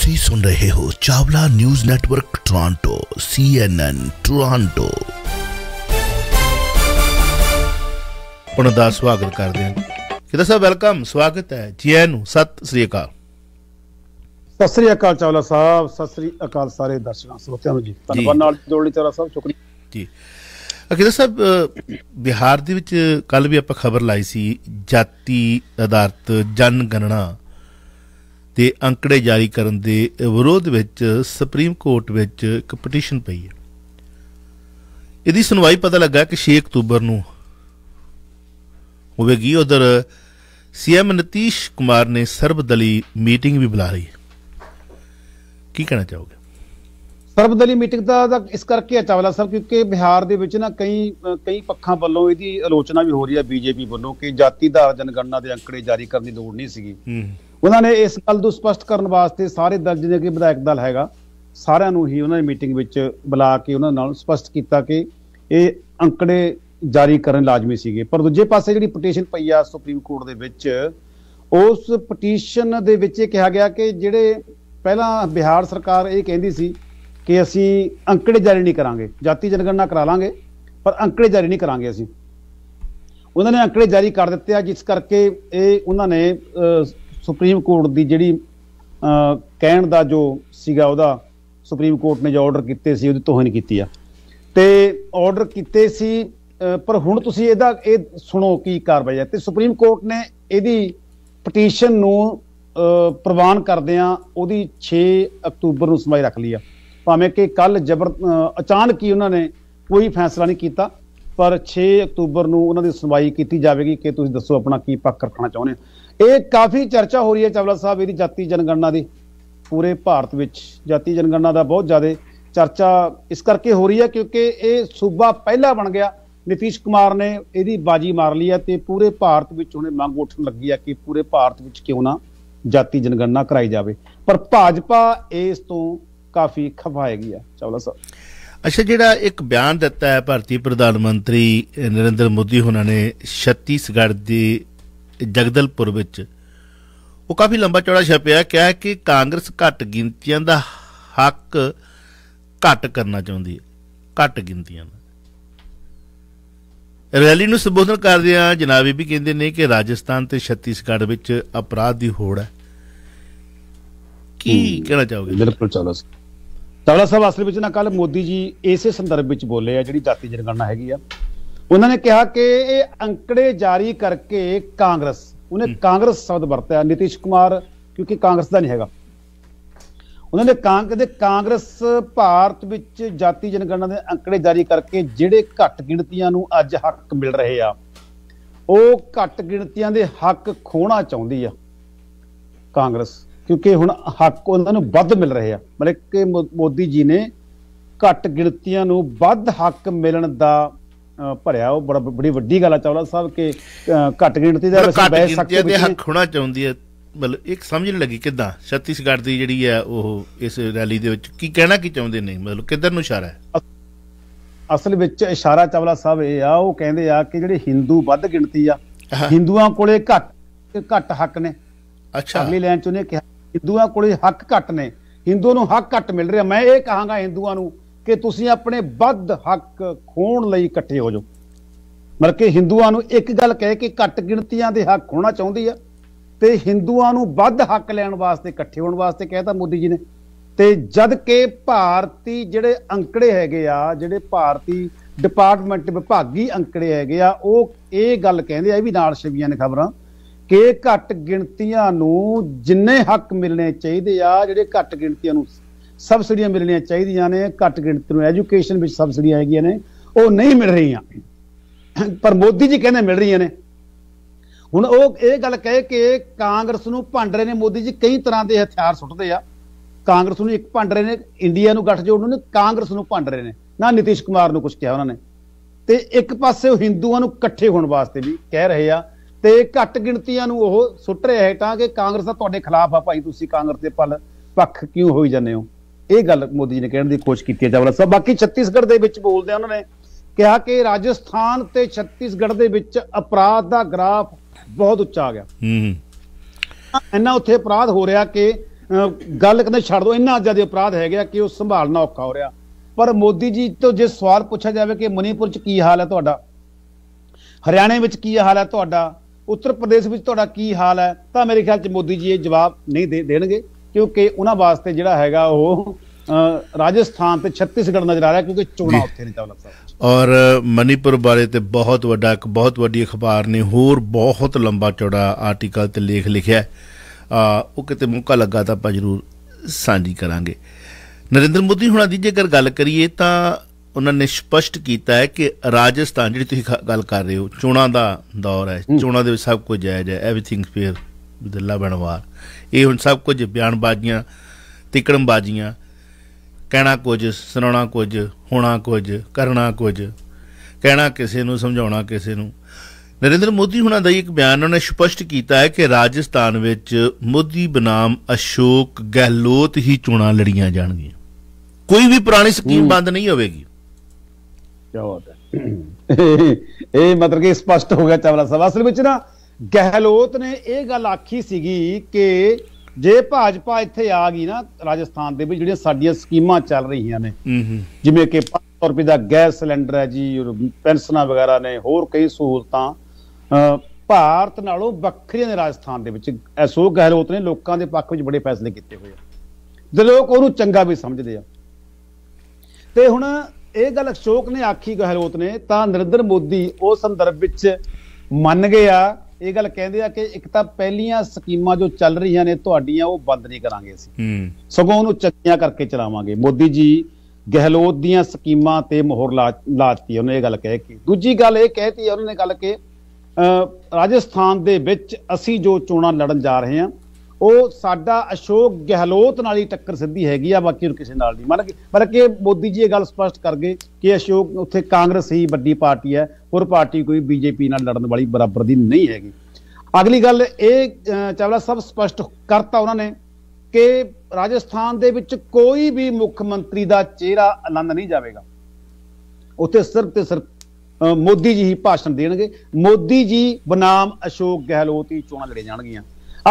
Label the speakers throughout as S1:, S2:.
S1: ਤੁਸੀਂ ਸੁਣ ਰਹੇ ਹੋ Chawla news network Toronto CNN Toronto ਉਹਨਾਂ ਦਾ ਸਵਾਗਤ ਕਰਦੇ ਹਾਂ ਕਿਦਾ ਸਾਹਿਬ ਵੈਲਕਮ ਸਵਾਗਤ ਹੈ ਜੀ ਨੂੰ ਸਤਿ ਸ੍ਰੀ ਅਕਾਲ
S2: ਸਤਿ ਸ੍ਰੀ ਅਕਾਲ ਚਾਵਲਾ ਸਾਹਿਬ ਸਤਿ ਸ੍ਰੀ ਅਕਾਲ ਸਾਰੇ ਦਰਸ਼ਕਾਂ ਸਰੋਤਿਆਂ ਨੂੰ ਜੀ ਧੰਨਵਾਦ ਨਾਲ ਜੋੜ ਲਈ ਚਾਵਲਾ ਸਾਹਿਬ ਸ਼ੁਕਰੀਆ ਜੀ ਅਕਿਦਾ
S1: ਸਾਹਿਬ ਬਿਹਾਰ ਦੇ ਵਿੱਚ ਕੱਲ ਵੀ ਆਪਾਂ ਖਬਰ ਲਾਈ ਸੀ ਜਾਤੀ ਆਧਾਰਿਤ ਜਨ ਗਣਨਾ ਤੇ ਅੰਕੜੇ ਜਾਰੀ ਕਰਨ ਦੇ ਵਿਰੋਧ ਵਿੱਚ ਸੁਪਰੀਮ ਕੋਰਟ ਵਿੱਚ ਇੱਕ ਪਟੀਸ਼ਨ ਪਈ ਹੈ ਇਹਦੀ ਸੁਣਵਾਈ ਪਤਾ ਲੱਗਾ ਕਿ 6 ਅਕਤੂਬਰ ਨੂੰ ਹੋਵੇਗੀ ਉਧਰ ਸੀਐਮ ਨਤੀਸ਼ ਕੁਮਾਰ ਨੇ ਸਰਬਦਲੀ ਮੀਟਿੰਗ ਵੀ ਬੁਲਾ ਲਈ ਕੀ ਕਹਿਣਾ
S2: ਚਾਹੋਗੇ ਸਰਬਦਲੀ ਮੀਟਿੰਗ ਦਾ ਇਸ ਕਰਕੇ ਚਾਵਲਾ ਸਾਹਿਬ ਕਿਉਂਕਿ ਬਿਹਾਰ ਦੇ ਵਿੱਚ ਨਾ ਕਈ ਕਈ ਪੱਖਾਂ ਵੱਲੋਂ ਇਹਦੀ ਆਲੋਚਨਾ ਵੀ ਹੋ ਰਹੀ ਹੈ ਬੀਜੇਪੀ ਵੱਲੋਂ ਕਿ ਜਾਤੀ ਦਾ ਜਨਗਣਨਾ ਦੇ ਅੰਕੜੇ ਜਾਰੀ ਕਰਨ ਦੀ ਲੋੜ ਨਹੀਂ ਸੀਗੀ ਉਹਨਾਂ ਨੇ ਇਸ ਗੱਲ ਨੂੰ ਸਪਸ਼ਟ ਕਰਨ ਵਾਸਤੇ ਸਾਰੇ ਦਲ ਜਿਹਨੇ ਕਿ ਵਿਧਾਇਕ ਦਲ ਹੈਗਾ ਸਾਰਿਆਂ ਨੂੰ ਹੀ ਉਹਨਾਂ ਨੇ ਮੀਟਿੰਗ ਵਿੱਚ ਬੁਲਾ ਕੇ ਉਹਨਾਂ ਨਾਲ ਸਪਸ਼ਟ ਕੀਤਾ ਕਿ ਇਹ ਅੰਕੜੇ ਜਾਰੀ ਕਰਨ ਲਾਜ਼ਮੀ ਸੀਗੇ ਪਰ ਦੂਜੇ ਪਾਸੇ ਜਿਹੜੀ ਪਟੀਸ਼ਨ ਪਈ ਆ ਸੁਪਰੀਮ ਕੋਰਟ ਦੇ ਵਿੱਚ ਉਸ ਪਟੀਸ਼ਨ ਦੇ ਵਿੱਚ ਇਹ ਕਿਹਾ ਗਿਆ ਕਿ ਜਿਹੜੇ ਪਹਿਲਾਂ ਬਿਹਾਰ ਸਰਕਾਰ ਇਹ ਕਹਿੰਦੀ ਸੀ ਕਿ ਅਸੀਂ ਅੰਕੜੇ ਜਾਰੀ ਨਹੀਂ ਕਰਾਂਗੇ ਜਾਤੀ ਜਨਗਣਨਾ ਕਰਾ ਲਾਂਗੇ ਪਰ ਅੰਕੜੇ ਜਾਰੀ ਨਹੀਂ ਕਰਾਂਗੇ ਅਸੀਂ ਉਹਨਾਂ ਨੇ ਅੰਕੜੇ ਜਾਰੀ ਕਰ ਦਿੱਤੇ ਆ ਜਿਸ ਕਰਕੇ ਇਹ ਉਹਨਾਂ ਨੇ ਸੁਪਰੀਮ ਕੋਰਟ ਦੀ ਜਿਹੜੀ ਕਹਿਣ ਦਾ ਜੋ ਸੀਗਾ ਉਹਦਾ ਸੁਪਰੀਮ ਕੋਰਟ ਨੇ ਜੋ ਆਰਡਰ ਕੀਤੇ ਸੀ ਉਹਦੀ ਤੋਹਨ ਕੀਤੀ ਆ ਤੇ ਆਰਡਰ ਕੀਤੇ ਸੀ ਪਰ ਹੁਣ ਤੁਸੀਂ ਇਹਦਾ ਇਹ ਸੁਣੋ ਕੀ ਕਾਰਵਾਈ ਹੈ ਤੇ ਸੁਪਰੀਮ ਕੋਰਟ ਨੇ ਇਹਦੀ ਪਟੀਸ਼ਨ ਨੂੰ ਪ੍ਰਵਾਨ ਕਰਦਿਆਂ ਉਹਦੀ 6 ਅਕਤੂਬਰ ਨੂੰ ਸੁਣਵਾਈ ਰੱਖ ਲਈ ਆ ਭਾਵੇਂ ਕਿ ਕੱਲ ਜਬਰ ਅਚਾਨਕ ਹੀ ਉਹਨਾਂ ਨੇ ਕੋਈ ਫੈਸਲਾ ਨਹੀਂ ਕੀਤਾ ਪਰ 6 ਅਕਤੂਬਰ ਨੂੰ ਉਹਨਾਂ ਦੀ ਸੁਣਵਾਈ ਕੀਤੀ ਜਾਵੇਗੀ ਕਿ ਤੁਸੀਂ ਦੱਸੋ ਆਪਣਾ ਕੀ ਪੱਕ ਰੱਖਣਾ ਚਾਹੁੰਦੇ ਹੋ ਇਹ ਕਾਫੀ ਚਰਚਾ ਹੋ ਰਹੀ ਹੈ ਚਾਵਲਾ ਸਾਹਿਬ ਇਹਦੀ ਜਾਤੀ ਜਨਗਣਨਾ ਦੀ ਪੂਰੇ ਭਾਰਤ ਵਿੱਚ ਜਾਤੀ ਜਨਗਣਨਾ ਦਾ ਬਹੁਤ ਜ਼ਿਆਦਾ ਚਰਚਾ ਇਸ ਕਰਕੇ ਹੋ ਰਹੀ ਹੈ ਕਿਉਂਕਿ ਇਹ ਸੂਬਾ ਪਹਿਲਾ ਬਣ ਗਿਆ ਨਿਤੀਸ਼ ਕੁਮਾਰ ਨੇ ਇਹਦੀ ਬਾਜੀ ਮਾਰ ਲਈ ਹੈ ਤੇ ਪੂਰੇ ਭਾਰਤ ਵਿੱਚ ਉਹਨੇ ਮੰਗ ਉੱਠਣ ਲੱਗੀ ਹੈ ਕਿ ਪੂਰੇ ਭਾਰਤ ਵਿੱਚ ਕਿਉਂ ਨਾ ਜਾਤੀ ਜਨਗਣਨਾ ਕਰਾਈ ਜਾਵੇ ਪਰ ਭਾਜਪਾ ਇਸ ਤੋਂ ਕਾਫੀ ਖਫਾਏਗੀ ਹੈ ਚਾਵਲਾ ਸਾਹਿਬ
S1: ਅੱਛਾ ਜਿਹੜਾ ਇੱਕ ਬਿਆਨ ਦਿੱਤਾ ਹੈ ਭਾਰਤੀ ਪ੍ਰਧਾਨ ਮੰਤਰੀ ਨਰਿੰਦਰ ਮੋਦੀ ਹੁਣਾਂ ਨੇ 36 ਗੜ ਦੇ ਜਗਦਲਪੁਰ ਵਿੱਚ ਉਹ ਕਾਫੀ ਲੰਬਾ ਚੌੜਾ ਛਪਿਆ ਕਿਹਾ ਕਿ ਕਾਂਗਰਸ ਘੱਟ ਗਿਣਤੀਆਂ ਦਾ ਹੱਕ ਘੱਟ ਕਰਨਾ ਚਾਹੁੰਦੀ ਹੈ ਘੱਟ ਗਿਣਤੀਆਂ ਦਾ ਰੈਲੀ ਨੂੰ ਸੰਬੋਧਨ ਕਰਦਿਆਂ ਜਨਾਬ ਵੀ ਕਹਿੰਦੇ ਨੇ ਕਿ ਰਾਜਸਥਾਨ ਤੇ ਛੱਤੀਸਗੜ੍ਹ
S2: ਵਿੱਚ ਅਪਰਾਧ ਦੀ ਹੋੜ ਹੈ ਕੀ ਕਹਿਣਾ ਚਾਹੋਗੇ ਬਿਲਕੁਲ ਚਾਲਾ ਸਾਹਿਬ ਚਾਵਲਾ ਸਾਹਿਬ ਅਸਲ ਵਿੱਚ ਨਾ ਕੱਲ ਮੋਦੀ ਜੀ ਇਸੇ ਸੰਦਰਭ ਵਿੱਚ ਬੋਲੇ ਆ ਜਿਹੜੀ ਜਾਤੀ ਜਨਗਣਨਾ ਹੈਗੀ ਆ ਉਹਨਾਂ ਨੇ ਕਿਹਾ ਕਿ ਇਹ ਅੰਕੜੇ ਜਾਰੀ ਕਰਕੇ ਕਾਂਗਰਸ ਉਹਨੇ ਕਾਂਗਰਸ ਸ਼ਬਦ ਵਰਤਿਆ ਨਿਤਿਸ਼ ਕੁਮਾਰ ਕਿਉਂਕਿ ਕਾਂਗਰਸ ਦਾ ਨਹੀਂ ਹੈਗਾ ਉਹਨਾਂ ਨੇ ਕਾਂਗ ਦੇ ਕਾਂਗਰਸ ਭਾਰਤ ਵਿੱਚ ਜਾਤੀ ਜਨਗਣਨਾ ਦੇ ਅੰਕੜੇ ਜਾਰੀ ਕਰਕੇ ਜਿਹੜੇ ਘੱਟ ਗਿਣਤੀਆਂ ਨੂੰ ਅੱਜ ਹੱਕ ਮਿਲ ਰਹੇ ਆ ਉਹ ਘੱਟ ਗਿਣਤੀਆਂ ਦੇ ਹੱਕ ਖੋਣਾ ਚਾਹੁੰਦੀ ਆ ਕਾਂਗਰਸ ਕਿਉਂਕਿ ਹੁਣ ਹੱਕ ਉਹਨਾਂ ਨੂੰ ਵੱਧ ਮਿਲ ਰਹੇ ਆ ਮਤਲਬ ਕਿ ਮੋਦੀ ਜੀ ਨੇ ਘੱਟ ਗਿਣਤੀਆਂ ਨੂੰ ਵੱਧ ਹੱਕ ਮਿਲਣ ਦਾ ਭਰਿਆ ਉਹ ਬੜਾ ਬੜੀ ਵੱਡੀ ਗੱਲ ਆ ਚੌਲਾ ਸਾਹਿਬ ਕਿ ਘੱਟ ਗਿਣਤੀ ਦਾ ਅਸੀਂ ਬਹਿ ਸਕਦੇ ਦੇ ਹੱਕ
S1: ਹੋਣਾ ਚਾਹੁੰਦੀ ਹੈ ਮਤਲਬ ਇੱਕ ਸਮਝਣ ਲੱਗੀ ਕਿਦਾਂ ਛੱਤੀਸਗੜ੍ਹ ਦੀ ਜਿਹੜੀ ਹੈ ਉਹ ਇਸ ਰੈਲੀ ਦੇ ਵਿੱਚ ਕੀ ਕਹਿਣਾ ਕੀ ਚਾਹੁੰਦੇ ਨੇ ਮਤਲਬ ਕਿੱਧਰ ਨੂੰ ਇਸ਼ਾਰਾ ਹੈ
S2: ਅਸਲ ਵਿੱਚ ਇਸ਼ਾਰਾ ਚਾਵਲਾ ਸਾਹਿਬ ਇਹ ਆ ਉਹ ਕਹਿੰਦੇ ਆ ਕਿ ਜਿਹੜੇ ਹਿੰਦੂ ਵੱਧ ਗਿਣਤੀ ਆ ਹਿੰਦੂਆਂ ਕੋਲੇ ਘੱਟ ਘੱਟ ਹੱਕ ਨੇ ਅੱਛਾ ਅਗਲੀ ਲਾਈਨ ਚ ਉਹਨੇ ਕਿਹਾ ਹਿੰਦੂਆਂ ਕੋਲੇ ਹੱਕ ਘੱਟ ਨੇ ਹਿੰਦੂ ਨੂੰ ਹੱਕ ਘੱਟ ਮਿਲ ਰਿਹਾ ਮੈਂ ਇਹ ਕਹਾਂਗਾ ਹਿੰਦੂਆਂ ਨੂੰ ਕਿ ਤੁਸੀਂ ਆਪਣੇ ਵੱਧ ਹੱਕ ਖੋਣ ਲਈ ਇਕੱਠੇ ਹੋ ਜਾਓ ਬਲਕਿ ਹਿੰਦੂਆਂ ਨੂੰ ਇੱਕ ਗੱਲ ਕਹਿ ਕੇ ਘੱਟ ਗਿਣਤੀਆਂ ਦੇ ਹੱਕ ਹੋਣਾ ਚਾਹੁੰਦੀ ਆ ਤੇ ਹਿੰਦੂਆਂ ਨੂੰ ਵੱਧ ਹੱਕ ਲੈਣ ਵਾਸਤੇ ਇਕੱਠੇ ਹੋਣ ਵਾਸਤੇ ਕਹਿਤਾ ਮੋਦੀ ਜੀ ਨੇ ਤੇ ਜਦ ਕਿ ਭਾਰਤੀ ਜਿਹੜੇ ਅੰਕੜੇ ਹੈਗੇ ਆ ਜਿਹੜੇ ਭਾਰਤੀ ਡਿਪਾਰਟਮੈਂਟ ਵਿਭਾਗੀ ਅੰਕੜੇ ਹੈਗੇ ਆ ਉਹ ਇਹ ਗੱਲ ਕਹਿੰਦੇ ਆ ਇਹ ਵੀ ਨਾਲ ਛਵੀਆਂ ਨੇ ਖਬਰਾਂ ਕਿ ਘੱਟ ਗਿਣਤੀਆਂ ਨੂੰ ਜਿੰਨੇ ਹੱਕ ਮਿਲਣੇ ਚਾਹੀਦੇ ਆ ਜਿਹੜੇ ਘੱਟ ਗਿਣਤੀਆਂ ਨੂੰ ਸਬਸਿਡੀਆਂ ਮਿਲਣੀਆਂ ਚਾਹੀਦੀਆਂ ਨੇ ਘੱਟ ਗਿਣਤੀ ਨੂੰ ਐਜੂਕੇਸ਼ਨ ਵਿੱਚ ਸਬਸਿਡੀਆਂ ਹੈਗੀਆਂ ਨੇ ਉਹ ਨਹੀਂ ਮਿਲ ਰਹੀਆਂ ਪਰ ਮੋਦੀ ਜੀ ਕਹਿੰਦੇ ਮਿਲ ਰਹੀਆਂ ਨੇ ਹੁਣ ਉਹ ਇਹ ਗੱਲ ਕਹੇ ਕਿ ਕਾਂਗਰਸ ਨੂੰ ਭੰਡ ਰਹੇ ਨੇ ਮੋਦੀ ਜੀ ਕਈ ਤਰ੍ਹਾਂ ਦੇ ਹਥਿਆਰ ਸੁੱਟਦੇ ਆ ਕਾਂਗਰਸ ਨੂੰ ਇੱਕ ਭੰਡ ਰਹੇ ਨੇ ਇੰਡੀਆ ਨੂੰ ਗੱਠਜੋੜ ਨੂੰ ਕਾਂਗਰਸ ਨੂੰ ਭੰਡ ਰਹੇ ਨੇ ਨਾ ਨਿਤੀਸ਼ ਕੁਮਾਰ ਨੂੰ ਕੁਝ ਕਿਹਾ ਉਹਨਾਂ ਨੇ ਤੇ ਇੱਕ ਪਾਸੇ ਉਹ ਹਿੰਦੂਆਂ ਨੂੰ ਇਕੱਠੇ ਹੋਣ ਵਾਸਤੇ ਵੀ ਕਹਿ ਰਹੇ ਆ ਤੇ ਘੱਟ ਗਿਣਤੀਆਂ ਨੂੰ ਉਹ ਸੁੱਟ ਰਿਹਾ ਹੈ ਤਾਂ ਕਿ ਕਾਂਗਰਸ ਦਾ ਤੁਹਾਡੇ ਖਿਲਾਫ ਆ ਭਾਈ ਤੁਸੀਂ ਕਾਂਗਰਸ ਦੇ ਪੱਖ ਕਿਉਂ ਹੋਈ ਜਾਂਦੇ ਹੋ ਇਹ ਗੱਲ ਮੋਦੀ ਜੀ ਨੇ ਕਹਿਣ ਦੀ ਕੋਸ਼ਿਸ਼ ਕੀਤੀ ਹੈ ਜਵਲਾ ਸਾਹਿਬ ਬਾਕੀ ਛੱਤੀਸਗੜ੍ਹ ਦੇ ਵਿੱਚ ਬੋਲਦੇ ਉਹਨਾਂ ਨੇ ਕਿਹਾ ਕਿ ਰਾਜਸਥਾਨ ਤੇ ਛੱਤੀਸਗੜ੍ਹ ਦੇ ਵਿੱਚ ਅਪਰਾਧ ਦਾ ਗ੍ਰਾਫ ਬਹੁਤ ਉੱਚਾ ਆ ਗਿਆ ਹੂੰ ਇੰਨਾ ਉੱਥੇ ਅਪਰਾਧ ਹੋ ਰਿਹਾ ਕਿ ਗੱਲ ਕਹਿੰਦੇ ਛੱਡ ਦੋ ਇੰਨਾ ਜ਼ਿਆਦਾ ਅਪਰਾਧ ਹੈ ਗਿਆ ਕਿ ਉਹ ਸੰਭਾਲਣਾ ਔਖਾ ਹੋ ਰਿਹਾ ਪਰ ਮੋਦੀ ਜੀ ਤੋਂ ਜੇ ਸਵਾਲ ਪੁੱਛਿਆ ਜਾਵੇ ਕਿ ਮਨੀਪੁਰ 'ਚ ਕੀ ਹਾਲ ਹੈ ਤੁਹਾਡਾ ਹਰਿਆਣੇ ਵਿੱਚ ਕੀ ਹਾਲ ਹੈ ਤੁਹਾਡਾ ਉੱਤਰ ਪ੍ਰਦੇਸ਼ ਵਿੱਚ ਤੁਹਾਡਾ ਕੀ ਹਾਲ ਹੈ ਤਾਂ ਮੇਰੇ ਖਿਆਲ 'ਚ ਮੋਦੀ ਜੀ ਇਹ ਜਵਾਬ ਨਹੀਂ ਦੇਣਗੇ ਕਿਉਂਕਿ ਉਹਨਾਂ ਵਾਸਤੇ ਜਿਹੜਾ ਹੈਗਾ ਉਹ ਰਾਜਸਥਾਨ ਤੇ ਛੱਤੀਸਗੜ੍ਹ ਨਜ਼ਰ ਆ ਰਿਹਾ ਕਿਉਂਕਿ ਚੋਣਾਂ ਉੱਥੇ ਨੇ ਚੱਲ ਰਹੀਆਂ
S1: ਔਰ ਮਨੀਪੁਰ ਬਾਰੇ ਤੇ ਬਹੁਤ ਵੱਡਾ ਇੱਕ ਬਹੁਤ ਵੱਡੀ ਅਖਬਾਰ ਨੇ ਹੋਰ ਬਹੁਤ ਲੰਬਾ ਚੌੜਾ ਆਰਟੀਕਲ ਤੇ ਲੇਖ ਲਿਖਿਆ ਆ ਉਹ ਕਿਤੇ ਮੌਕਾ ਲੱਗਾ ਤਾਂ ਆਪਾਂ ਜ਼ਰੂਰ ਸਾਂਝੀ ਕਰਾਂਗੇ ਨਰਿੰਦਰ ਮੋਦੀ ਹੁਣਾਂ ਦੀ ਜੇਕਰ ਗੱਲ ਕਰੀਏ ਤਾਂ ਉਹਨਾਂ ਨੇ ਸਪਸ਼ਟ ਕੀਤਾ ਹੈ ਕਿ ਰਾਜਸਥਾਨ ਜਿਹੜੀ ਤੁਸੀਂ ਗੱਲ ਕਰ ਰਹੇ ਹੋ ਚੋਣਾਂ ਦਾ ਦੌਰ ਹੈ ਚੋਣਾਂ ਦੇ ਵਿੱਚ ਸਭ ਕੁਝ ਜਾਇਜ਼ ਹੈ ਐਵਰੀਥਿੰਗ ਫੇਅਰ ਬਦੱਲਾ ਬਣਵਾਰ ਇਹ ਹੁਣ ਸਭ ਕੁਝ ਬਿਆਨਬਾਜ਼ੀਆਂ ਤਿਕੜਮਬਾਜ਼ੀਆਂ ਕਹਿਣਾ ਕੁਝ ਸੁਣਾਉਣਾ ਕੁਝ ਹੋਣਾ ਕੁਝ ਕਰਨਾ ਕੁਝ ਕਹਿਣਾ ਕਿਸੇ ਨੂੰ ਸਮਝਾਉਣਾ ਕਿਸੇ ਨੂੰ ਨਰਿੰਦਰ ਮੋਦੀ ਹੁਣਾਂ ਦਾ ਇੱਕ ਬਿਆਨ ਉਹਨਾਂ ਸਪਸ਼ਟ ਕੀਤਾ ਹੈ ਕਿ ਰਾਜਸਥਾਨ ਵਿੱਚ ਮੋਦੀ ਬਨਾਮ ਅਸ਼ੋਕ ਗਹਿਲੋਤ ਹੀ ਚੋਣਾਂ ਲੜੀਆਂ ਜਾਣਗੀਆਂ
S2: ਕੋਈ ਵੀ ਪੁਰਾਣੀ ਸਕੀਮ ਬੰਦ ਨਹੀਂ ਹੋਵੇਗੀ ਕੀ ਬਾਤ ਹੈ ਇਹ ਮਤਲਬ ਕਿ ਸਪਸ਼ਟ ਹੋ ਗਿਆ ਚਾਵਲਾ ਸਾਹਿਬ ਅਸਲ ਵਿੱਚ ਨਾ ਗਹਿਲੋਤ ਨੇ ਇਹ ਗੱਲ ਆਖੀ ਸੀਗੀ ਕਿ ਜੇ ਭਾਜਪਾ ਇੱਥੇ ਆ ਗਈ ਨਾ ਰਾਜਸਥਾਨ ਦੇ ਵਿੱਚ ਜਿਹੜੀਆਂ ਸਾਡੀਆਂ ਸਕੀਮਾਂ ਚੱਲ ਰਹੀਆਂ ਨੇ ਜਿਵੇਂ ਕਿ 500 ਰੁਪਏ ਦਾ ਗੈਸ ਸਿਲੰਡਰ ਹੈ ਜੀ ਪੈਨਸ਼ਨਾਂ ਵਗੈਰਾ ਨੇ ਹੋਰ ਕਈ ਸਹੂਲਤਾਂ ਭਾਰਤ ਨਾਲੋਂ ਵੱਖਰੀਆਂ ਨੇ ਰਾਜਸਥਾਨ ਦੇ ਵਿੱਚ ਐਸੋ ਗਹਿਲੋਤ ਨੇ ਲੋਕਾਂ ਦੇ ਪੱਖ ਵਿੱਚ ਬੜੇ ਫੈਸਲੇ ਕੀਤੇ ਹੋਏ ਆ ਤੇ ਲੋਕ ਉਹਨੂੰ ਚੰਗਾ ਵੀ ਸਮਝਦੇ ਆ ਤੇ ਹੁਣ ਇਹ ਗੱਲ ਅਸ਼ੋਕ ਨੇ ਆਖੀ ਗਹਿਲੋਤ ਨੇ ਤਾਂ ਨਰਿੰਦਰ ਮੋਦੀ ਉਸ ਸੰਦਰਭ ਵਿੱਚ ਮੰਨ ਗਏ ਆ ਇਹ ਗੱਲ ਕਹਿੰਦੇ ਆ ਕਿ ਇੱਕ ਤਾਂ ਪਹਿਲੀਆਂ ਸਕੀਮਾਂ ਜੋ ਚੱਲ ਰਹੀਆਂ ਨੇ ਤੁਹਾਡੀਆਂ ਉਹ ਬੰਦ ਨਹੀਂ ਕਰਾਂਗੇ ਅਸੀਂ ਸਗੋਂ ਉਹਨੂੰ ਚੱਕੀਆਂ ਕਰਕੇ ਚਲਾਵਾਂਗੇ ਮੋਦੀ ਜੀ ਗਹਿਲੋਤ ਦੀਆਂ ਸਕੀਮਾਂ ਤੇ ਮੋਹਰ ਲਾਤੀ ਉਹਨੇ ਇਹ ਗੱਲ ਕਹਿ ਕੇ ਦੂਜੀ ਗੱਲ ਇਹ ਕਹਿਤੀ ਉਹਨੇ ਗੱਲ ਕਿ ਰਾਜਸਥਾਨ ਦੇ ਵਿੱਚ ਅਸੀਂ ਜੋ ਚੋਣਾਂ ਲੜਨ ਜਾ ਰਹੇ ਹਾਂ ਉਹ ਸਾਡਾ ਅਸ਼ੋਕ ਗਹਿਲੋਤ ਨਾਲ ਹੀ ਟੱਕਰ ਸਿੱਧੀ ਹੈਗੀ ਆ ਬਾਕੀ ਕਿਸੇ ਨਾਲ ਨਹੀਂ ਮਤਲਬ ਮਤਲਬ ਕਿ ਮੋਦੀ ਜੀ ਇਹ ਗੱਲ ਸਪਸ਼ਟ ਕਰ ਗਏ ਕਿ ਅਸ਼ੋਕ ਉੱਥੇ ਕਾਂਗਰਸ ਹੀ ਵੱਡੀ ਪਾਰਟੀ ਹੈ ਹੋਰ ਪਾਰਟੀ ਕੋਈ ਬੀਜੇਪੀ ਨਾਲ ਲੜਨ ਵਾਲੀ ਬਰਾਬਰ ਦੀ ਨਹੀਂ ਹੈਗੀ ਅਗਲੀ ਗੱਲ ਇਹ ਚਾਵਲਾ ਸਭ ਸਪਸ਼ਟ ਕਰਤਾ ਉਹਨਾਂ ਨੇ ਕਿ ਰਾਜਸਥਾਨ ਦੇ ਵਿੱਚ ਕੋਈ ਵੀ ਮੁੱਖ ਮੰਤਰੀ ਦਾ ਚਿਹਰਾ ਆਨੰਦ ਨਹੀਂ ਜਾਵੇਗਾ ਉੱਥੇ ਸਿਰਫ ਤੇ ਸਿਰਫ ਮੋਦੀ ਜੀ ਹੀ ਭਾਸ਼ਣ ਦੇਣਗੇ ਮੋਦੀ ਜੀ ਬਨਾਮ ਅਸ਼ੋਕ ਗਹਿਲੋਤ ਹੀ ਚੋਣਾਂ ਲੜੇ ਜਾਣਗੀਆਂ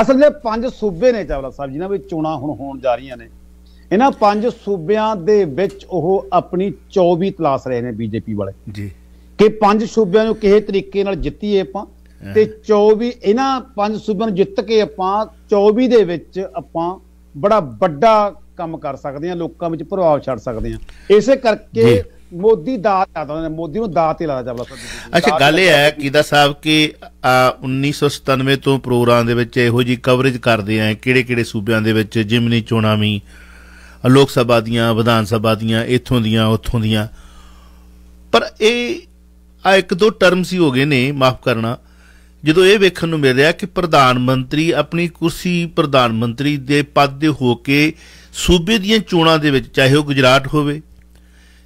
S2: ਅਸਲ ਦੇ ਪੰਜ ਸੂਬੇ ਨੇ ਚਾਵਲਾ ਸਾਹਿਬ ਜਿਨ੍ਹਾਂ ਵਿੱਚ ਚੋਣਾਂ ਹੁਣ ਹੋਣ ਜਾ ਰਹੀਆਂ ਨੇ ਇਹਨਾਂ ਪੰਜ ਸੂਬਿਆਂ ਦੇ ਵਿੱਚ ਉਹ ਆਪਣੀ 24 ਤਲਾਸ ਰਹੇ ਨੇ ਬੀਜੇਪੀ ਵਾਲੇ ਜੀ ਕਿ ਪੰਜ ਸੂਬਿਆਂ ਨੂੰ ਕਿਸੇ ਤਰੀਕੇ ਨਾਲ ਜਿੱਤੀਏ ਆਪਾਂ ਤੇ 24 ਇਹਨਾਂ ਪੰਜ ਸੂਬਿਆਂ ਨੂੰ ਜਿੱਤ ਕੇ ਆਪਾਂ 24 ਦੇ ਵਿੱਚ ਆਪਾਂ ਬੜਾ ਵੱਡਾ ਕੰਮ ਕਰ ਸਕਦੇ ਹਾਂ ਲੋਕਾਂ ਵਿੱਚ ਪ੍ਰਭਾਵ ਛੱਡ ਸਕਦੇ ਹਾਂ ਇਸੇ ਕਰਕੇ ਮੋਦੀ ਦਾਤ ਲਾਦਾ ਮੋਦੀ ਨੂੰ ਦਾਤ ਹੀ ਲਾਦਾ ਚਾਵਲਾ ਸਾਹਿਬ ਅੱਛਾ ਗੱਲ ਇਹ
S1: ਹੈ ਦਾ ਸਾਹਿਬ ਕਿ 1997 ਤੋਂ ਪ੍ਰੋਗਰਾਮ ਦੇ ਵਿੱਚ ਇਹੋ ਜੀ ਕਵਰੇਜ ਕਰਦੇ ਆ ਕਿਹੜੇ ਕਿਹੜੇ ਸੂਬਿਆਂ ਦੇ ਵਿੱਚ ਜਿਮਨੀ ਚੋਣਾਂ ਵੀ ਲੋਕ ਸਭਾ ਦੀਆਂ ਵਿਧਾਨ ਸਭਾ ਦੀਆਂ ਇੱਥੋਂ ਦੀਆਂ ਉੱਥੋਂ ਦੀਆਂ ਪਰ ਇਹ ਆ ਇੱਕ ਦੋ ਟਰਮਸ ਹੀ ਹੋ ਗਏ ਨੇ ਮਾਫ ਕਰਨਾ ਜਦੋਂ ਇਹ ਵੇਖਣ ਨੂੰ ਮਿਲ ਰਿਹਾ ਕਿ ਪ੍ਰਧਾਨ ਮੰਤਰੀ ਆਪਣੀ ਕੁਰਸੀ ਪ੍ਰਧਾਨ ਮੰਤਰੀ ਦੇ ਪਦ ਦੇ ਹੋ ਕੇ ਸੂਬੇ ਦੀਆਂ ਚੋਣਾਂ ਦੇ ਵਿੱਚ ਚਾਹੇ ਉਹ ਗੁਜਰਾਤ ਹੋਵੇ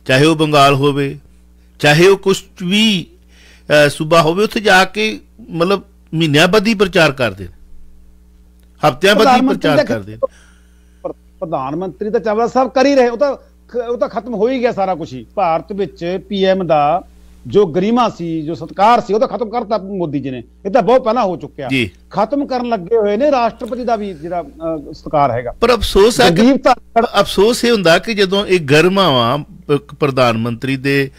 S1: ਚਾਹੇ ਉਹ ਬੰਗਾਲ ਹੋਵੇ ਚਾਹੇ ਉਹ ਕੁਝ ਵੀ ਸੂਬਾ ਹੋਵੇ ਉੱਥੇ ਜਾ ਕੇ ਮਤਲਬ ਮਹੀਨਿਆਂ ਬੱਧੀ ਪ੍ਰਚਾਰ ਕਰਦੇ ਨੇ ਹਫ਼ਤਿਆਂ ਬੱਧੀ ਪ੍ਰਚਾਰ ਕਰਦੇ ਨੇ
S2: ਪ੍ਰਧਾਨ ਮੰਤਰੀ ਤਾਂ ਚਾਵਲਾ ਸਾਹਿਬ ਕਰ ਹੀ ਰਹੇ ਉਹ ਤਾਂ ਉਹ ਤਾਂ ਖਤਮ ਹੋ ਹੀ ਗਿਆ ਸਾਰਾ ਕੁਝ ਹੀ ਭਾਰਤ ਵਿੱਚ ਪੀਐਮ ਦਾ ਜੋ ਗਰੀਮਾ ਸੀ ਜੋ ਸਤਕਾਰ ਸੀ ਉਹ ਤਾਂ ਖਤਮ ਕਰਤਾ ਮੋਦੀ ਜੀ ਨੇ ਇਹ ਤਾਂ ਬਹੁਤ ਪਹਿਲਾਂ ਹੋ ਚੁੱਕਿਆ ਖਤਮ ਕਰਨ ਲੱਗੇ ਹੋਏ ਨੇ ਰਾਸ਼ਟਰਪਤੀ ਦਾ ਵੀ ਜਿਹੜਾ ਸਤਕਾਰ ਹੈਗਾ
S1: ਪਰ ਅਫਸੋਸ ਹੈ ਕਿ ਅਫਸੋਸ ਇਹ ਹੁੰਦਾ ਕਿ ਜਦੋਂ ਇਹ ਵਾ ਪ੍ਰਧਾਨ ਮੰਤਰੀ ਦੇ